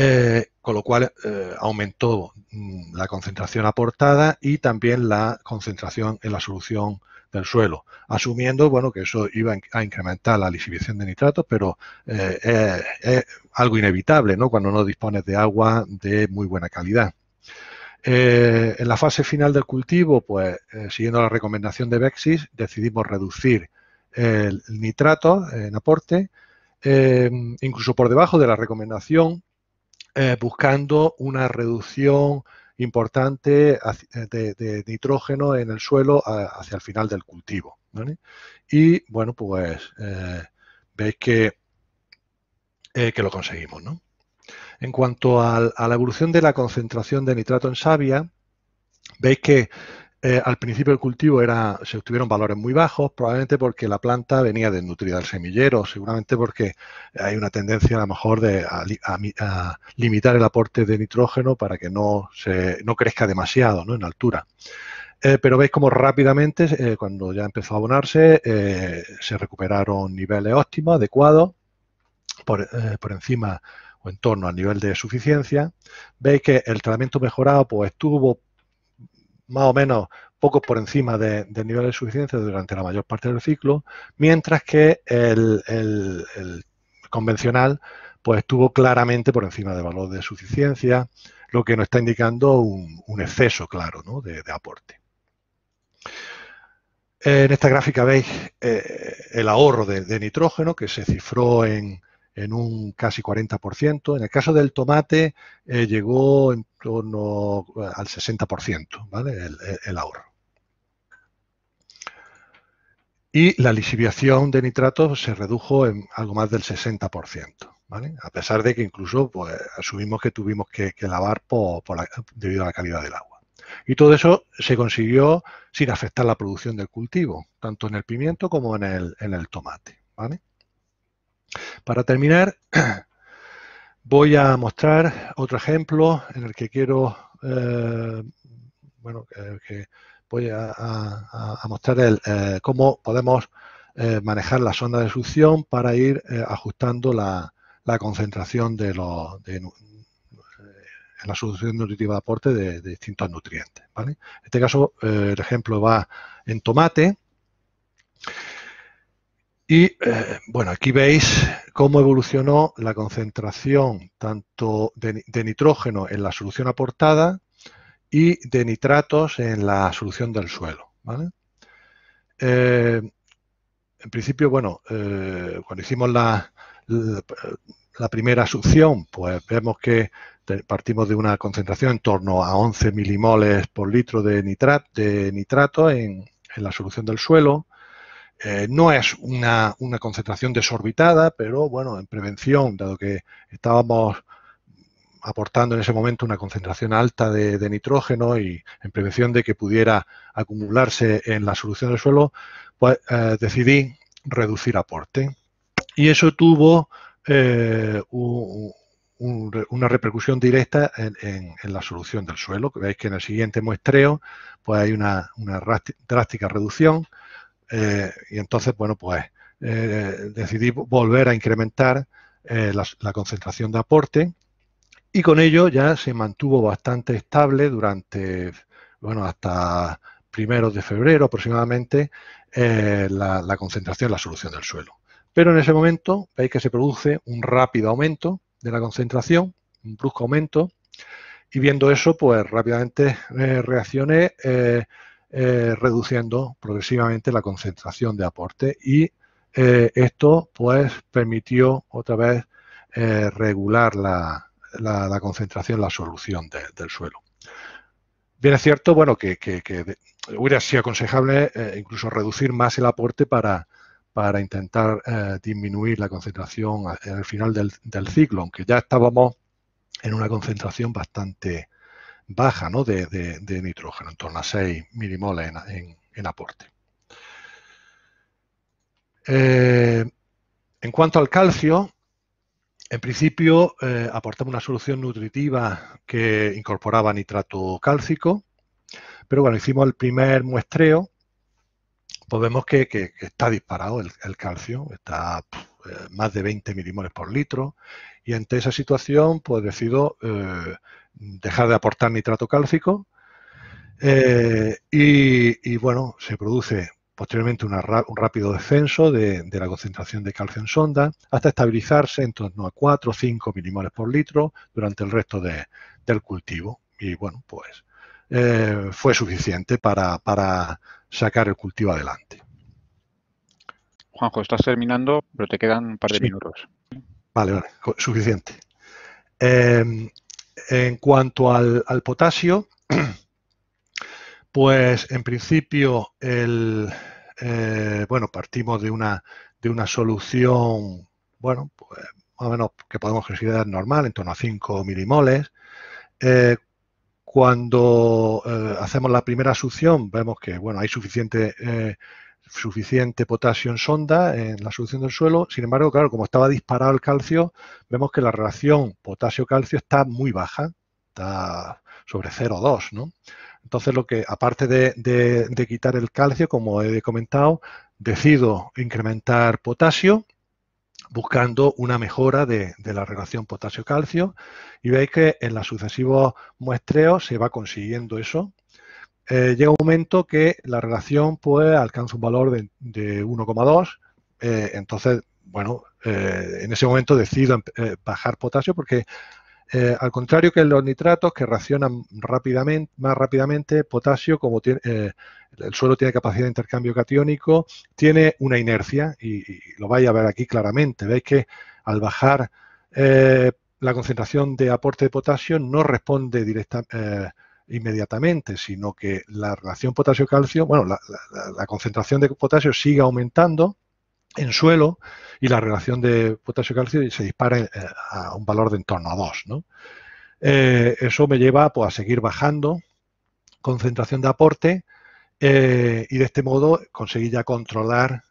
eh, con lo cual eh, aumentó mm, la concentración aportada y también la concentración en la solución del suelo, asumiendo bueno, que eso iba a incrementar la lixiviación de nitratos, pero eh, es, algo inevitable cuando no dispones de agua de muy buena calidad. en la fase final del cultivo, pues siguiendo la recomendación de Bexis, decidimos reducir el nitrato en aporte, incluso por debajo de la recomendación eh, buscando una reducción importante eh, de, nitrógeno en el suelo hacia el final del cultivo. Y bueno, pues eh, veis que, que lo conseguimos. En cuanto a la evolución de la concentración de nitrato en savia, veis que eh, al principio del cultivo era, se obtuvieron valores muy bajos, probablemente porque la planta venía desnutrida del semillero, seguramente porque hay una tendencia a lo mejor de a, limitar el aporte de nitrógeno para que no, crezca demasiado en altura. Eh, pero veis como rápidamente, eh, cuando ya empezó a abonarse, se recuperaron niveles óptimos, adecuados, por, encima o en torno al nivel de suficiencia. Veis que el tratamiento mejorado pues más o menos poco por encima del nivel niveles de suficiencia durante la mayor parte del ciclo, mientras que el, convencional pues estuvo claramente por encima del valor de suficiencia, lo que nos está indicando un, exceso claro de, aporte. En esta gráfica veis eh, el ahorro de, nitrógeno que se cifró en, en un casi 40%. En el caso del tomate eh, llegó en torno al 60%, El, ahorro. Y la lisiviación de nitratos se redujo en algo más del 60%, A pesar de que incluso pues, asumimos que tuvimos que, lavar por, debido a la calidad del agua. Y todo eso se consiguió sin afectar la producción del cultivo, tanto en el pimiento como en el, en el tomate. ¿vale? Para terminar, voy a mostrar otro ejemplo en el que quiero, eh, bueno, eh, que, voy a, mostrar eh, cómo podemos manejar la sonda de succión para ir ajustando la, concentración de, los, de, la solución nutritiva de aporte de, distintos nutrientes. En este caso, el ejemplo va en tomate. Y eh, bueno, aquí veis cómo evolucionó la concentración tanto de, nitrógeno en la solución aportada y de nitratos en la solución del suelo. Eh, en principio, bueno, eh, cuando hicimos la, primera succión, pues vemos que partimos de una concentración en torno a 11 milimoles por litro de, nitrato en la solución del suelo eh, no es una, concentración desorbitada, pero bueno, en prevención, dado que estábamos aportando en ese momento una concentración alta de, nitrógeno y en prevención de que pudiera acumularse en la solución del suelo, pues, eh, decidí reducir aporte. Y eso tuvo eh, una repercusión directa en, la solución del suelo. Veis que en el siguiente muestreo pues hay una drástica reducción eh, y entonces, bueno, pues eh, decidí volver a incrementar eh, la, concentración de aporte y con ello ya se mantuvo bastante estable durante, bueno, hasta primeros de febrero aproximadamente la, concentración, la solución del suelo. Pero en ese momento veis que se produce un rápido aumento de la concentración, un brusco aumento, y viendo eso, pues rápidamente reaccioné, eh, reduciendo progresivamente la concentración de aporte y eh, esto pues permitió otra vez eh, regular la, concentración, la solución del suelo. Bien es cierto, bueno, que, hubiera sido aconsejable incluso reducir más el aporte para, para intentar disminuir la concentración al final del, del, ciclo, aunque ya estábamos en una concentración bastante, baja de, nitrógeno, en torno a 6 milimoles en, aporte. Eh, en cuanto al calcio, en principio eh, aportamos una solución nutritiva que incorporaba nitrato cálcico, pero cuando hicimos el primer muestreo, pues vemos que, está disparado el, calcio, está eh, más de 20 milimoles por litro y ante esa situación pues decido eh, dejar de aportar nitrato cálcico eh, y, bueno, se produce posteriormente un rápido descenso de, la concentración de calcio en sonda hasta estabilizarse en torno a 4 o 5 milimoles por litro durante el resto de, del cultivo y bueno pues fue suficiente para sacar el cultivo adelante. Juanjo, estás terminando, pero te quedan un par de minutos. Vale, vale, suficiente. Em, en cuanto al, potasio, pues en principio, el, eh, bueno, partimos de una, de una solución, bueno, pues, más o menos que podemos considerar normal, en torno a 5 milimoles. Eh, cuando eh, hacemos la primera succión, vemos que bueno, hay suficiente eh, suficiente potasio en sonda en la solución del suelo. Sin embargo, claro, como estaba disparado el calcio, vemos que la relación potasio-calcio está muy baja, está sobre 0,2, ¿no? Entonces, lo que, aparte de, quitar el calcio, como he comentado, decido incrementar potasio buscando una mejora de, de la relación potasio-calcio y veis que en los sucesivos muestreos se va consiguiendo eso, eh, llega un momento que la relación puede alcanza un valor de, 1,2, eh, entonces, bueno, eh, en ese momento decido bajar potasio porque al contrario que los nitratos que reaccionan rápidamente, más rápidamente, potasio, como tiene, el suelo tiene capacidad de intercambio catiónico, tiene una inercia y, y lo vais a ver aquí claramente. Veis que al bajar la concentración de aporte de potasio no responde directamente inmediatamente, sino que la relación potasio-calcio, bueno, la, concentración de potasio sigue aumentando en suelo y la relación de potasio-calcio se dispare eh, a un valor de en torno a 2. Eh, eso me lleva pues, a seguir bajando concentración de aporte eh, y de este modo conseguí ya controlar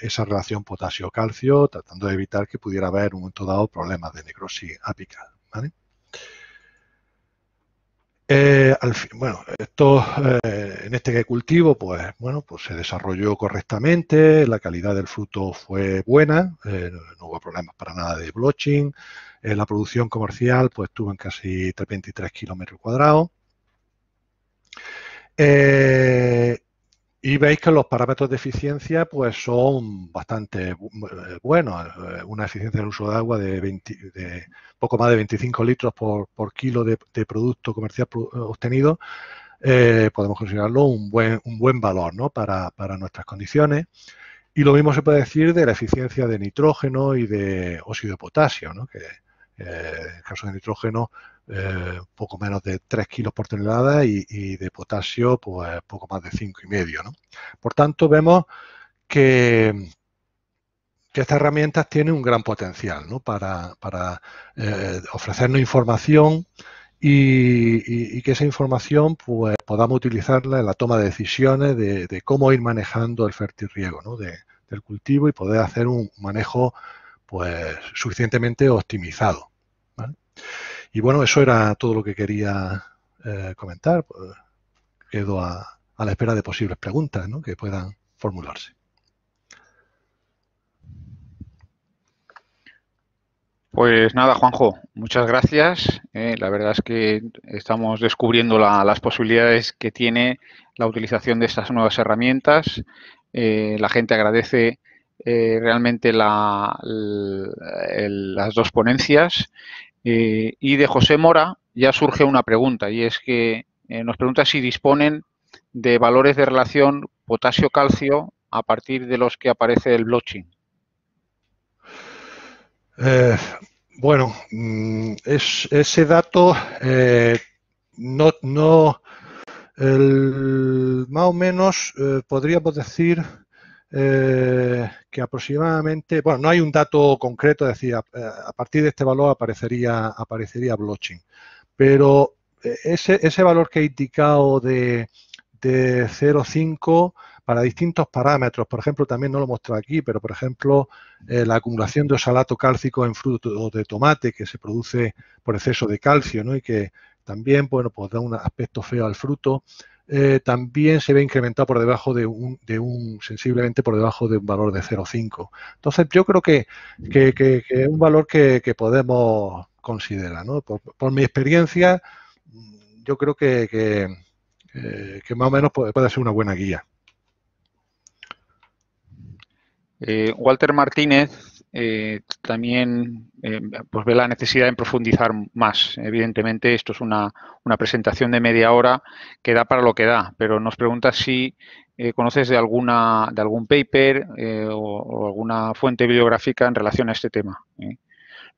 esa relación potasio-calcio, tratando de evitar que pudiera haber en un momento dado problemas de necrosis apical. Eh, bueno, esto, eh, en este cultivo, pues bueno, pues se desarrolló correctamente, la calidad del fruto fue buena, eh, no hubo problemas para nada de bloching, la producción comercial pues estuvo en casi 23 kilómetros cuadrados. Y veis que los parámetros de eficiencia pues son bastante eh, buenos. Eh, una eficiencia del uso de agua de, poco más de 25 litros por, kilo de, producto comercial eh, obtenido. podemos considerarlo un buen, un buen valor para, para, nuestras condiciones. Y lo mismo se puede decir de la eficiencia de nitrógeno y de óxido de potasio, ¿no? que en el caso de nitrógeno eh, poco menos de 3 kilos por tonelada y, de potasio, pues poco más de cinco y medio. Por tanto, vemos que, estas herramientas tienen un gran potencial para, eh, ofrecernos información y, que esa información pues, podamos utilizarla en la toma de decisiones de, cómo ir manejando el fertirriego riego del cultivo y poder hacer un manejo pues suficientemente optimizado. Y bueno, eso era todo lo que quería eh, comentar. Pues, quedo a, la espera de posibles preguntas que puedan formularse. Pues nada, Juanjo, muchas gracias. Eh, la verdad es que estamos descubriendo las posibilidades que tiene la utilización de estas nuevas herramientas. Eh, la gente agradece realmente las dos ponencias eh, y de José Mora ya surge una pregunta y es que eh, nos pregunta si disponen de valores de relación potasio-calcio a partir de los que aparece el blockchain. Eh, bueno, mm, es, ese dato no, más o menos podríamos decir eh, que aproximadamente, bueno, no hay un dato concreto, es decir, a, eh, partir de este valor aparecería, aparecería blockchain, pero eh, ese, ese valor que he indicado de, de 0,5 para distintos parámetros. Por ejemplo, también no lo he mostrado aquí, pero por ejemplo, la acumulación de osalato cálcico en fruto de tomate que se produce por exceso de calcio ¿no? y que también bueno, pues da un aspecto feo al fruto. Eh, también se ve incrementado por debajo de un, de un, sensiblemente por debajo de un valor de 0,5. Entonces, yo creo que, es un valor que, podemos considerar. ¿no? Por, mi experiencia, mm, yo creo eh, que, más o menos puede, ser una buena guía. Eh, Walter Martínez eh, también eh, pues ve la necesidad de profundizar más. Evidentemente, esto es una, una, presentación de media hora que da para lo que da, pero nos pregunta si eh, conoces de alguna de algún paper o, alguna fuente bibliográfica en relación a este tema.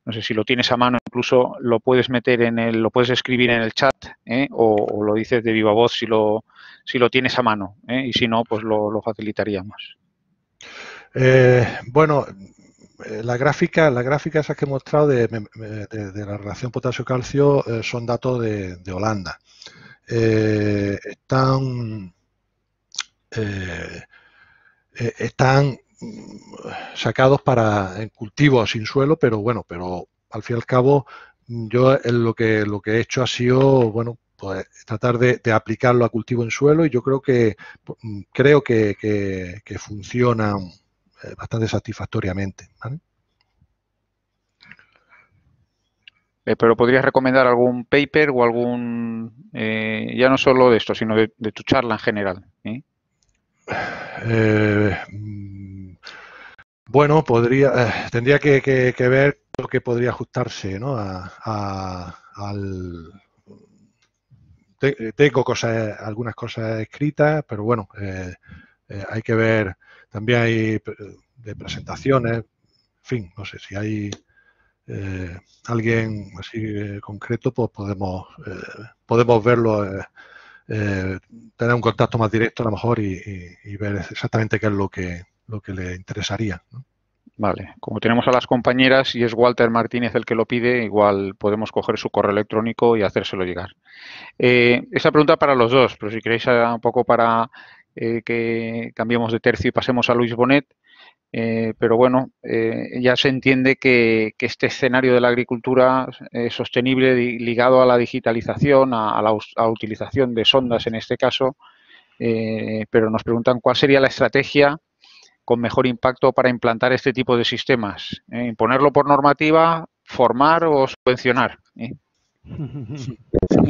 No sé si lo tienes a mano, incluso lo puedes meter en el, lo puedes escribir en el chat o, lo dices de viva voz si lo, si lo tienes a mano y si no, pues lo, facilitaríamos. bueno, eh, la gráfica, la gráfica que he mostrado de, la relación potasio-calcio eh, son datos de, Holanda. Eh, están, están mm, sacados para en cultivo sin suelo, pero bueno, pero al fin y al cabo mm, yo lo que lo que he hecho ha sido bueno pues, tratar de, aplicarlo a cultivo en suelo y yo creo que mm, creo que, que, que funcionan eh, bastante satisfactoriamente. Eh, pero podrías recomendar algún paper o algún, eh, ya no solo de esto, sino de, tu charla en general. Mm, bueno, podría, tendría que, ver lo que podría ajustarse al, tengo cosas, algunas cosas escritas, pero bueno, hay que ver también hay eh, de presentaciones, en fin, no sé si hay eh, alguien así eh, concreto, pues podemos, podemos verlo, tener un contacto más directo a lo mejor y, ver exactamente qué es lo que, lo que le interesaría. Vale, como tenemos a las compañeras y es Walter Martínez el que lo pide, igual podemos coger su correo electrónico y hacérselo llegar. esa pregunta para los dos, pero si queréis ah, un poco para eh, que cambiemos de tercio y pasemos a Luis Bonet. Eh, pero bueno, eh, ya se entiende que, este escenario de la agricultura sostenible ligado a la digitalización, a, la utilización de sondas en este caso, pero nos preguntan cuál sería la estrategia con mejor impacto para implantar este tipo de sistemas. imponerlo por normativa, formar o subvencionar.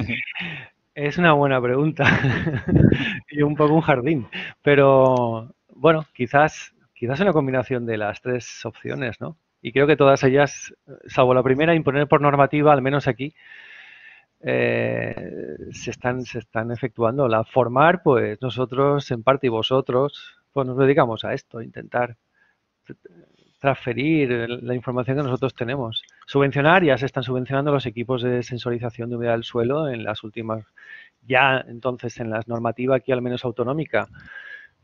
Es una buena pregunta y un poco un jardín, pero bueno, quizás, quizás una combinación de las tres opciones, ¿no? Y creo que todas ellas, salvo la primera, imponer por normativa, al menos aquí, eh, se, están, se están efectuando. La formar, pues nosotros en parte y vosotros, pues nos dedicamos a esto, intentar transferir la información que nosotros tenemos. Subvencionar, ya se están subvencionando los equipos de sensorización de humedad del suelo en las últimas, ya entonces en las normativa aquí al menos autonómica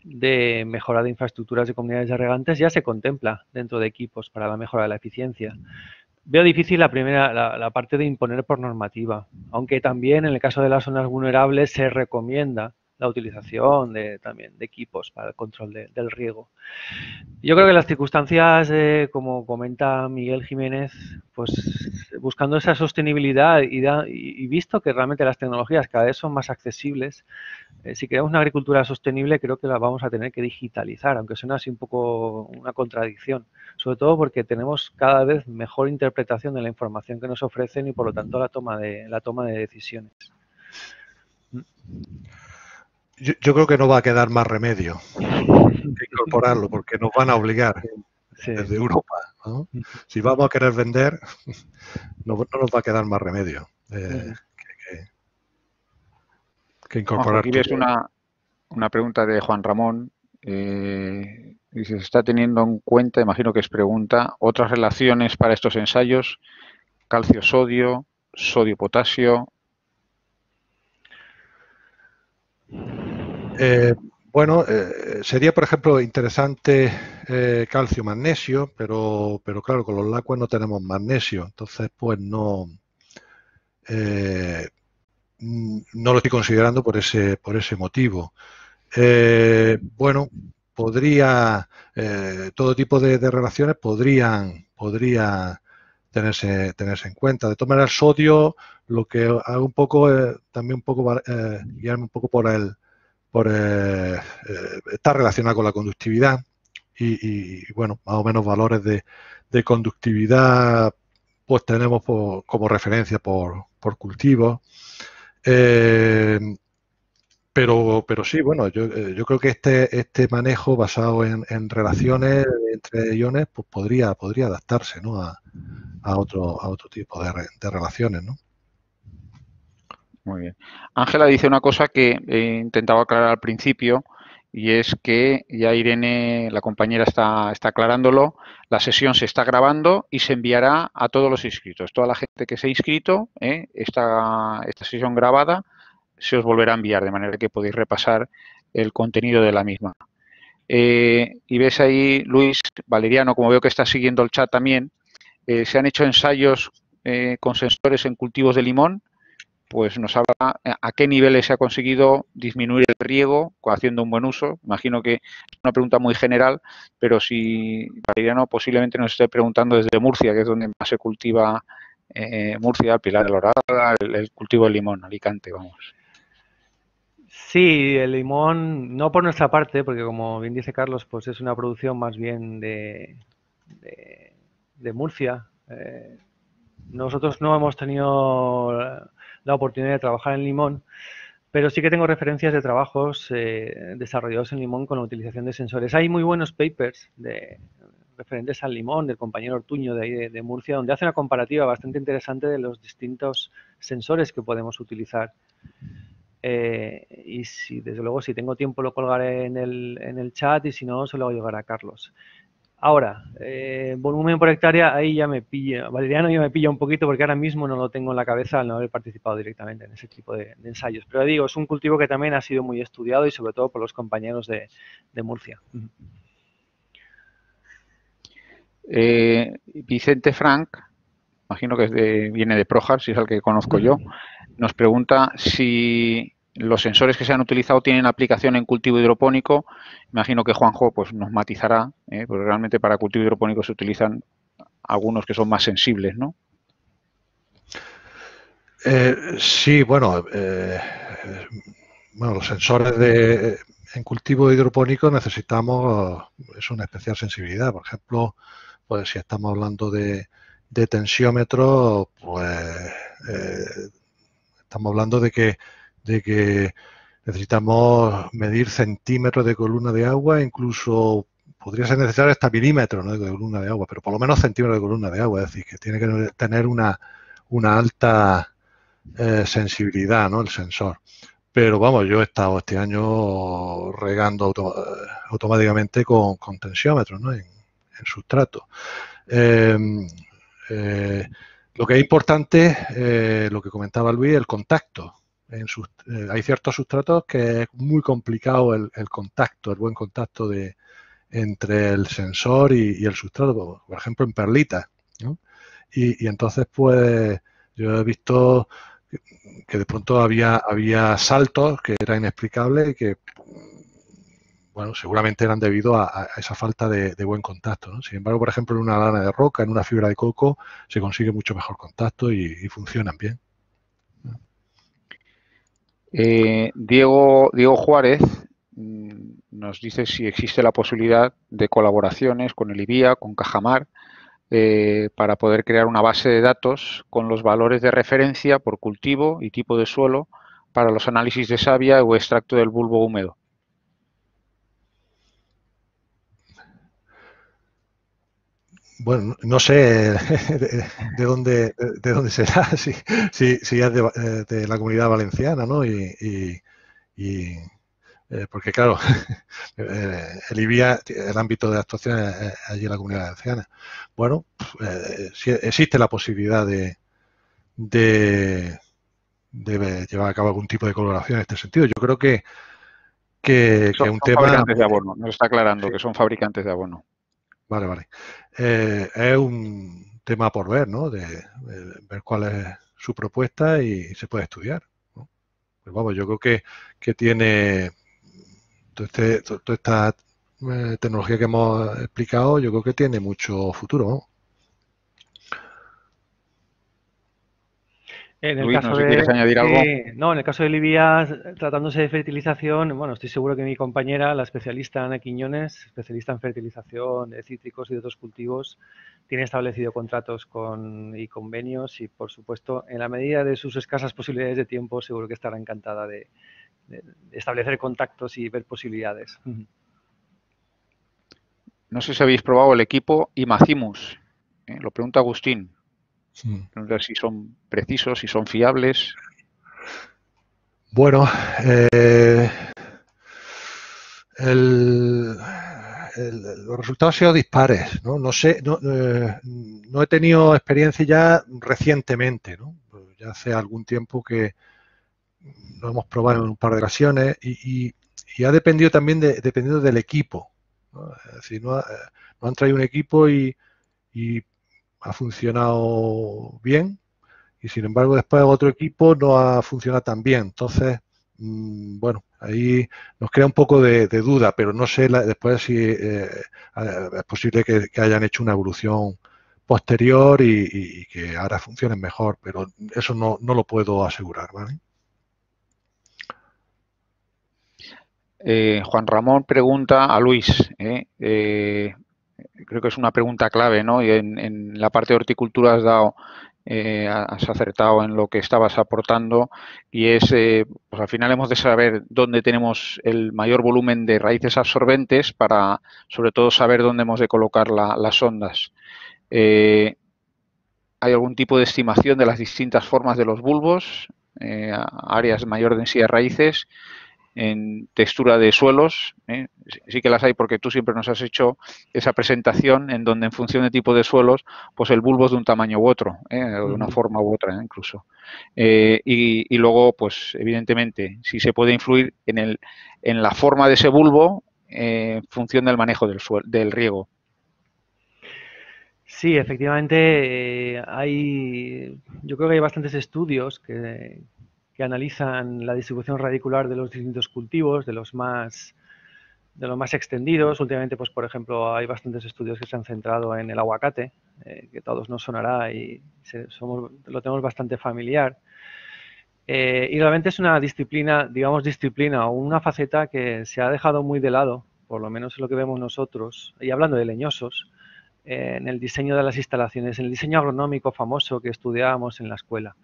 de mejora de infraestructuras de comunidades regantes ya se contempla dentro de equipos para la mejora de la eficiencia. Veo difícil la primera, la parte de imponer por normativa, aunque también en el caso de las zonas vulnerables se recomienda la utilización de, también de equipos para el control del riego. Yo creo que las circunstancias, eh, como comenta Miguel Jiménez, pues buscando esa sostenibilidad y, y, visto que realmente las tecnologías cada vez son más accesibles, eh, si queremos una agricultura sostenible creo que la vamos a tener que digitalizar, aunque suena así un poco una contradicción, sobre todo porque tenemos cada vez mejor interpretación de la información que nos ofrecen y por lo tanto la toma de, la toma de decisiones. Yo, creo que no va a quedar más remedio que incorporarlo, porque nos van a obligar desde Europa. Si vamos a querer vender, no, nos va a quedar más remedio eh, que, incorporarlo. Aquí ves una, una pregunta de Juan Ramón. Eh, dice, ¿se está teniendo en cuenta, imagino que es pregunta, otras relaciones para estos ensayos? Calcio-sodio, sodio-potasio, eh, bueno, eh, sería, por ejemplo, interesante eh, calcio, magnesio, pero, pero claro, con los lacuas no tenemos magnesio, entonces pues no, mm, no lo estoy considerando por ese, por ese motivo. bueno, podría, todo tipo de, relaciones podrían, podría tenerse, tenerse en cuenta. De tomar el sodio, lo que hago un poco, también un poco, guiarme un poco por el eh, eh, está relacionada con la conductividad y, bueno, más o menos valores de, conductividad pues tenemos como referencia por, por eh, pero, pero sí, bueno, yo, yo, creo que este, este manejo basado en, relaciones entre iones pues podría, podría adaptarse ¿no? a, otro, a otro tipo de, de relaciones. ¿no? Muy bien. Ángela dice una cosa que he eh, intentado aclarar al principio y es que ya Irene, la compañera, está, está aclarándolo. La sesión se está grabando y se enviará a todos los inscritos. Toda la gente que se ha inscrito, ¿eh? esta, esta sesión grabada se os volverá a enviar, de manera que podéis repasar el contenido de la misma. Eh, y ves ahí, Luis Valeriano, como veo que está siguiendo el chat también, eh, se han hecho ensayos con sensores en cultivos de limón pues nos habla a qué niveles se ha conseguido disminuir el riego haciendo un buen uso. Imagino que es una pregunta muy general, pero si Valeriano posiblemente nos esté preguntando desde Murcia, que es donde más se cultiva eh, Murcia, Pilar de Lorada, el, cultivo del limón, Alicante, vamos. Sí, el limón, no por nuestra parte, porque como bien dice Carlos, pues es una producción más bien de, Murcia. Eh, nosotros no hemos tenido la oportunidad de trabajar en Limón, pero sí que tengo referencias de trabajos eh, desarrollados en Limón con la utilización de sensores. Hay muy buenos papers de, referentes al Limón, del compañero Ortuño de, Murcia, donde hace una comparativa bastante interesante de los distintos sensores que podemos utilizar. Eh, y si, desde luego, si tengo tiempo lo colgaré en el, en el chat y si no, se lo voy a llegar a Carlos. Ahora, eh, volumen por hectárea, ahí ya me pilla, Valeriano ya me pilla un poquito porque ahora mismo no lo tengo en la cabeza al no haber participado directamente en ese tipo de, ensayos. Pero digo, es un cultivo que también ha sido muy estudiado y sobre todo por los compañeros de, Murcia. Eh, Vicente Frank, imagino que viene de Projar, si es el que conozco yo, nos pregunta si los sensores que se han utilizado tienen aplicación en cultivo hidropónico. Imagino que Juanjo pues, nos matizará, ¿eh? pero realmente para cultivo hidropónico se utilizan algunos que son más sensibles, ¿no? Eh, sí, bueno, eh, bueno, los sensores en cultivo hidropónico necesitamos es una especial sensibilidad. Por ejemplo, pues si estamos hablando de, de pues estamos hablando de que de que necesitamos medir centímetros de columna de agua, incluso podría ser necesario hasta milímetros de columna de agua, pero por lo menos centímetros de columna de agua, es decir, que tiene que tener una, una alta eh, sensibilidad ¿no? el sensor. Pero vamos, yo he estado este año regando eh, automáticamente con, con, tensiómetros en, sustrato. Em, eh, lo que es importante, lo que comentaba Luis, el contacto eh, hay ciertos sustratos que es muy complicado el, contacto, el buen contacto de, entre el sensor y, el sustrato, por ejemplo en perlitas. Y, entonces, pues, yo he visto que, de pronto había, saltos que era inexplicable y que, bueno, seguramente eran debido a, esa falta de, buen contacto. Sin embargo, por ejemplo, en una lana de roca, en una fibra de coco, se consigue mucho mejor contacto y funcionan bien. Eh, Diego, Juárez mm, nos dice si existe la posibilidad de colaboraciones con el IBIA, con Cajamar, eh, para poder crear una base de datos con los valores de referencia por cultivo y tipo de suelo para los análisis de savia o extracto del bulbo húmedo. Bueno, no sé de dónde, de dónde será, si, si, si es eh, de, la comunidad valenciana, ¿no? Y, y, y eh, porque claro, eh, el el ámbito de actuación es allí en la comunidad valenciana. Bueno, existe la posibilidad de, de, llevar a cabo algún tipo de colaboración en este sentido. Yo creo que, que, un son tema... Fabricantes de abono, nos está aclarando que son fabricantes de abono. Vale, vale. Eh, es un tema por ver, ¿no? De, ver cuál es su propuesta y se puede estudiar. Pues vamos, yo creo que, que tiene este, toda esta eh, tecnología que hemos explicado, yo creo que tiene mucho futuro. ¿no? En el caso de, añadir algo. no, en el caso de Libia, tratándose de fertilización, bueno, estoy seguro que mi compañera, la especialista Ana Quiñones, especialista en fertilización de cítricos y de otros cultivos, tiene establecido contratos con, y convenios y, por supuesto, en la medida de sus escasas posibilidades de tiempo, seguro que estará encantada de, establecer contactos y ver posibilidades. No sé si habéis probado el equipo Imacimus. Eh, lo pregunta Agustín. No sé si son precisos, si son fiables. Bueno, eh, los resultados han sido dispares. No, sé, eh, no, he tenido experiencia ya recientemente, ¿no? ya hace algún tiempo que lo hemos probado en un par de ocasiones y, ha dependido también dependiendo del equipo. ¿no? Es decir, no, eh, han traído un equipo y ha funcionado bien y sin embargo después otro equipo no ha funcionado tan bien. Entonces, mm, bueno, ahí nos crea un poco de, duda, pero no sé después si eh, es posible que, hayan hecho una evolución posterior y, que ahora funcionen mejor, pero eso no, no lo puedo asegurar, ¿vale? Eh, Juan Ramón pregunta a Luis, ¿eh? creo que es una pregunta clave, ¿no? Y en, la parte de horticultura has dado, eh, has acertado en lo que estabas aportando y es, eh, pues al final hemos de saber dónde tenemos el mayor volumen de raíces absorbentes para, sobre todo, saber dónde hemos de colocar las ondas. Eh, ¿Hay algún tipo de estimación de las distintas formas de los bulbos, áreas de mayor densidad de raíces? en textura de suelos. ¿eh? Sí que las hay porque tú siempre nos has hecho esa presentación en donde en función de tipo de suelos, pues el bulbo es de un tamaño u otro, ¿eh? de una forma u otra ¿eh? incluso. y, luego, pues evidentemente, si se puede influir en, el, en la forma de ese bulbo en función del manejo del, del riego. Sí, efectivamente, hay, yo creo que hay bastantes estudios que, que analizan la distribución radicular de los distintos cultivos, de los más de los más extendidos. Últimamente, pues por ejemplo, hay bastantes estudios que se han centrado en el aguacate, eh, que a todos nos sonará y somos, lo tenemos bastante familiar. Eh, y realmente es una disciplina, digamos disciplina o una faceta que se ha dejado muy de lado, por lo menos es lo que vemos nosotros, y hablando de leñosos, eh, en el diseño de las instalaciones, en el diseño agronómico famoso que estudiábamos en la escuela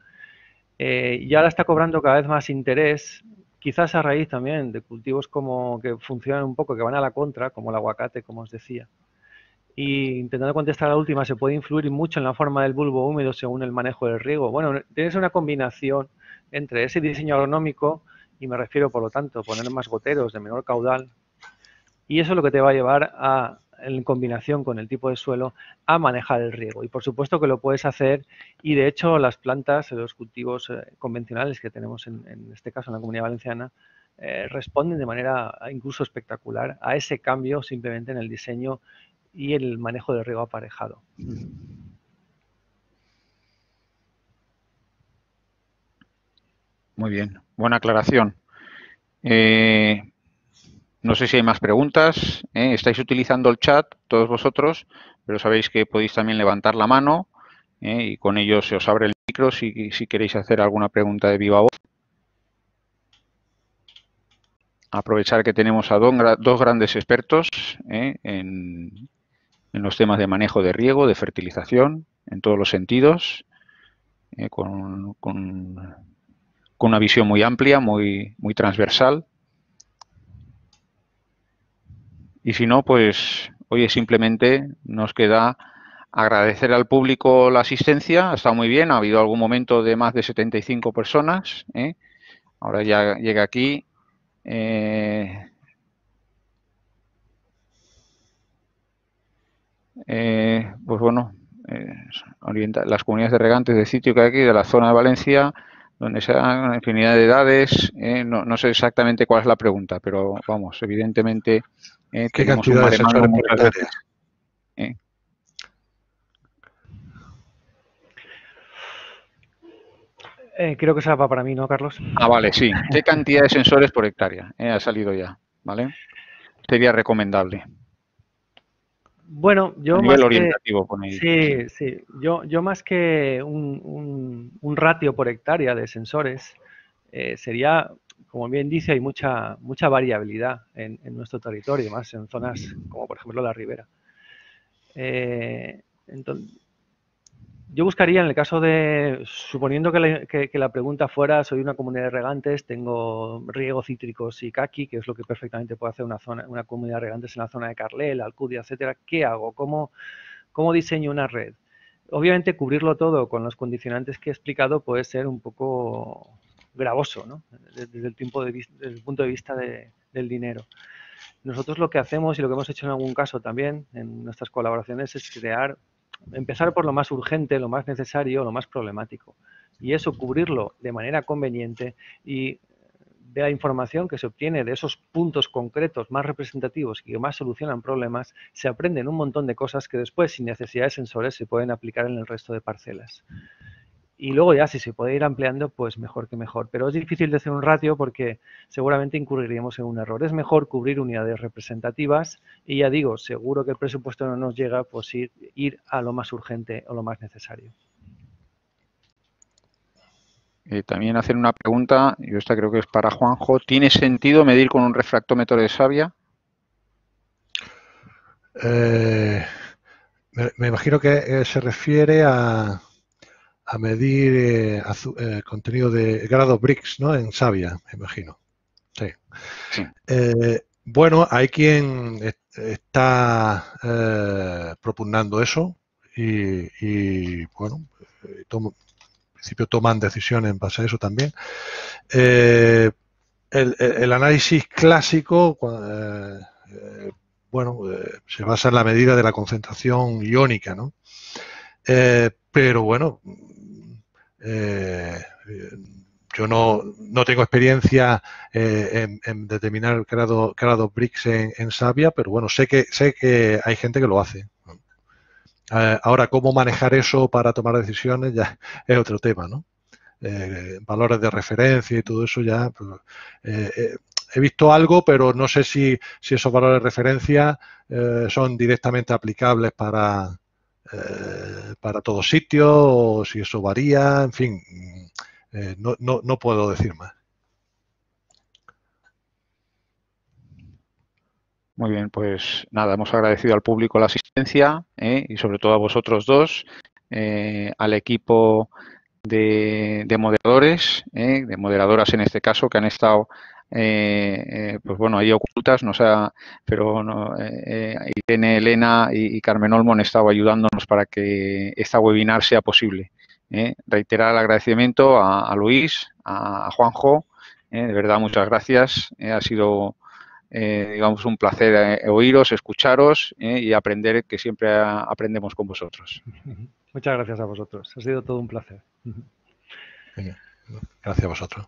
eh, y ahora está cobrando cada vez más interés, quizás a raíz también de cultivos como que funcionan un poco, que van a la contra, como el aguacate, como os decía. Y intentando contestar la última, se puede influir mucho en la forma del bulbo húmedo según el manejo del riego. Bueno, tienes una combinación entre ese diseño agronómico y me refiero, por lo tanto, poner más goteros de menor caudal. Y eso es lo que te va a llevar a en combinación con el tipo de suelo a manejar el riego. Y por supuesto que lo puedes hacer y de hecho las plantas, los cultivos eh, convencionales que tenemos en, este caso en la comunidad valenciana, eh, responden de manera incluso espectacular a ese cambio simplemente en el diseño y el manejo del riego aparejado. Muy bien, buena aclaración. Eh, no sé si hay más preguntas. ¿eh? Estáis utilizando el chat, todos vosotros, pero sabéis que podéis también levantar la mano ¿eh? y con ello se os abre el micro si, queréis hacer alguna pregunta de viva voz. Aprovechar que tenemos a dos grandes expertos ¿eh? en, los temas de manejo de riego, de fertilización, en todos los sentidos, con, una visión muy amplia, muy transversal Y si no, pues oye, simplemente nos queda agradecer al público la asistencia. Ha estado muy bien, ha habido algún momento de más de 75 personas. ¿eh? Ahora ya llega aquí. Eh, eh, pues bueno, orienta, las comunidades de regantes de sitio que hay aquí, de la zona de Valencia, donde se dan una infinidad de edades. no sé exactamente cuál es la pregunta, pero vamos, evidentemente eh, ¿Qué cantidad de sensores por eh. eh, creo que esa va para mí, ¿no, Carlos? Ah, vale, sí. ¿Qué cantidad de sensores por hectárea? ha salido ya, ¿vale? Sería recomendable. Bueno, yo a nivel orientativo, que, Sí, sí. Yo, más que un, ratio por hectárea de sensores, sería como bien dice, hay mucha, mucha variabilidad en, nuestro territorio, más en zonas como por ejemplo la ribera. Eh, entonces, yo buscaría en el caso de, suponiendo que la, pregunta fuera, soy una comunidad de regantes, tengo riego cítricos y caqui, que es lo que perfectamente puede hacer una, zona, una comunidad de regantes en la zona de Carlel, Alcudia, etcétera, ¿qué hago? ¿Cómo, ¿Cómo diseño una red? Obviamente cubrirlo todo con los condicionantes que he explicado puede ser un poco gravoso, ¿no? desde, el tiempo punto de vista del dinero. Nosotros lo que hacemos y lo que hemos hecho en algún caso también en nuestras colaboraciones es crear, empezar por lo más urgente, lo más necesario, lo más problemático. Y eso cubrirlo de manera conveniente y de la información que se obtiene de esos puntos concretos más representativos y que más solucionan problemas, se aprenden un montón de cosas que después, sin necesidad de sensores, se pueden aplicar en el resto de parcelas. Y luego ya si se puede ir ampliando, pues mejor que mejor. Pero es difícil de hacer un ratio porque seguramente incurriríamos en un error. Es mejor cubrir unidades representativas y ya digo, seguro que el presupuesto no nos llega, pues ir, ir a lo más urgente o lo más necesario. Eh, también hacer una pregunta, yo esta creo que es para Juanjo. ¿Tiene sentido medir con un refractómetro de savia? Eh, me, imagino que eh, se refiere a a medir eh, eh, contenido de grado BRICS, ¿no? En sabia me imagino. Sí. Eh, bueno, hay quien está eh, propugnando eso y, bueno, en principio toman decisiones en base a eso también. El, análisis clásico, bueno, se basa en la medida de la concentración iónica, ¿no? pero bueno, eh, yo no, tengo experiencia eh, en, determinar grado, grado BRICS en, Sabia, pero bueno, sé que, sé que hay gente que lo hace. Eh, ahora, cómo manejar eso para tomar decisiones ya es otro tema, ¿no? valores de referencia y todo eso ya. Pues, he visto algo, pero no sé si esos valores de referencia son directamente aplicables para, eh, para todo sitio, si eso varía, en fin, eh, no, no, no puedo decir más. Muy bien, pues nada, hemos agradecido al público la asistencia ¿eh? y sobre todo a vosotros dos, al equipo de, moderadores, de moderadoras en este caso, que han estado eh, eh, pues bueno, ahí ocultas, no sé, pero no, eh, eh, Irene, Elena y, Carmen Olmon han estado ayudándonos para que esta webinar sea posible. Reiterar el agradecimiento a, Luis, a, Juanjo, de verdad muchas gracias, ha sido... digamos, un placer oíros, escucharos y aprender, que siempre aprendemos con vosotros. Muchas gracias a vosotros, ha sido todo un placer. Gracias a vosotros.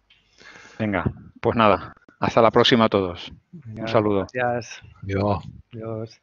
Venga, pues nada, hasta la próxima a todos. Un saludo. Gracias. Adiós.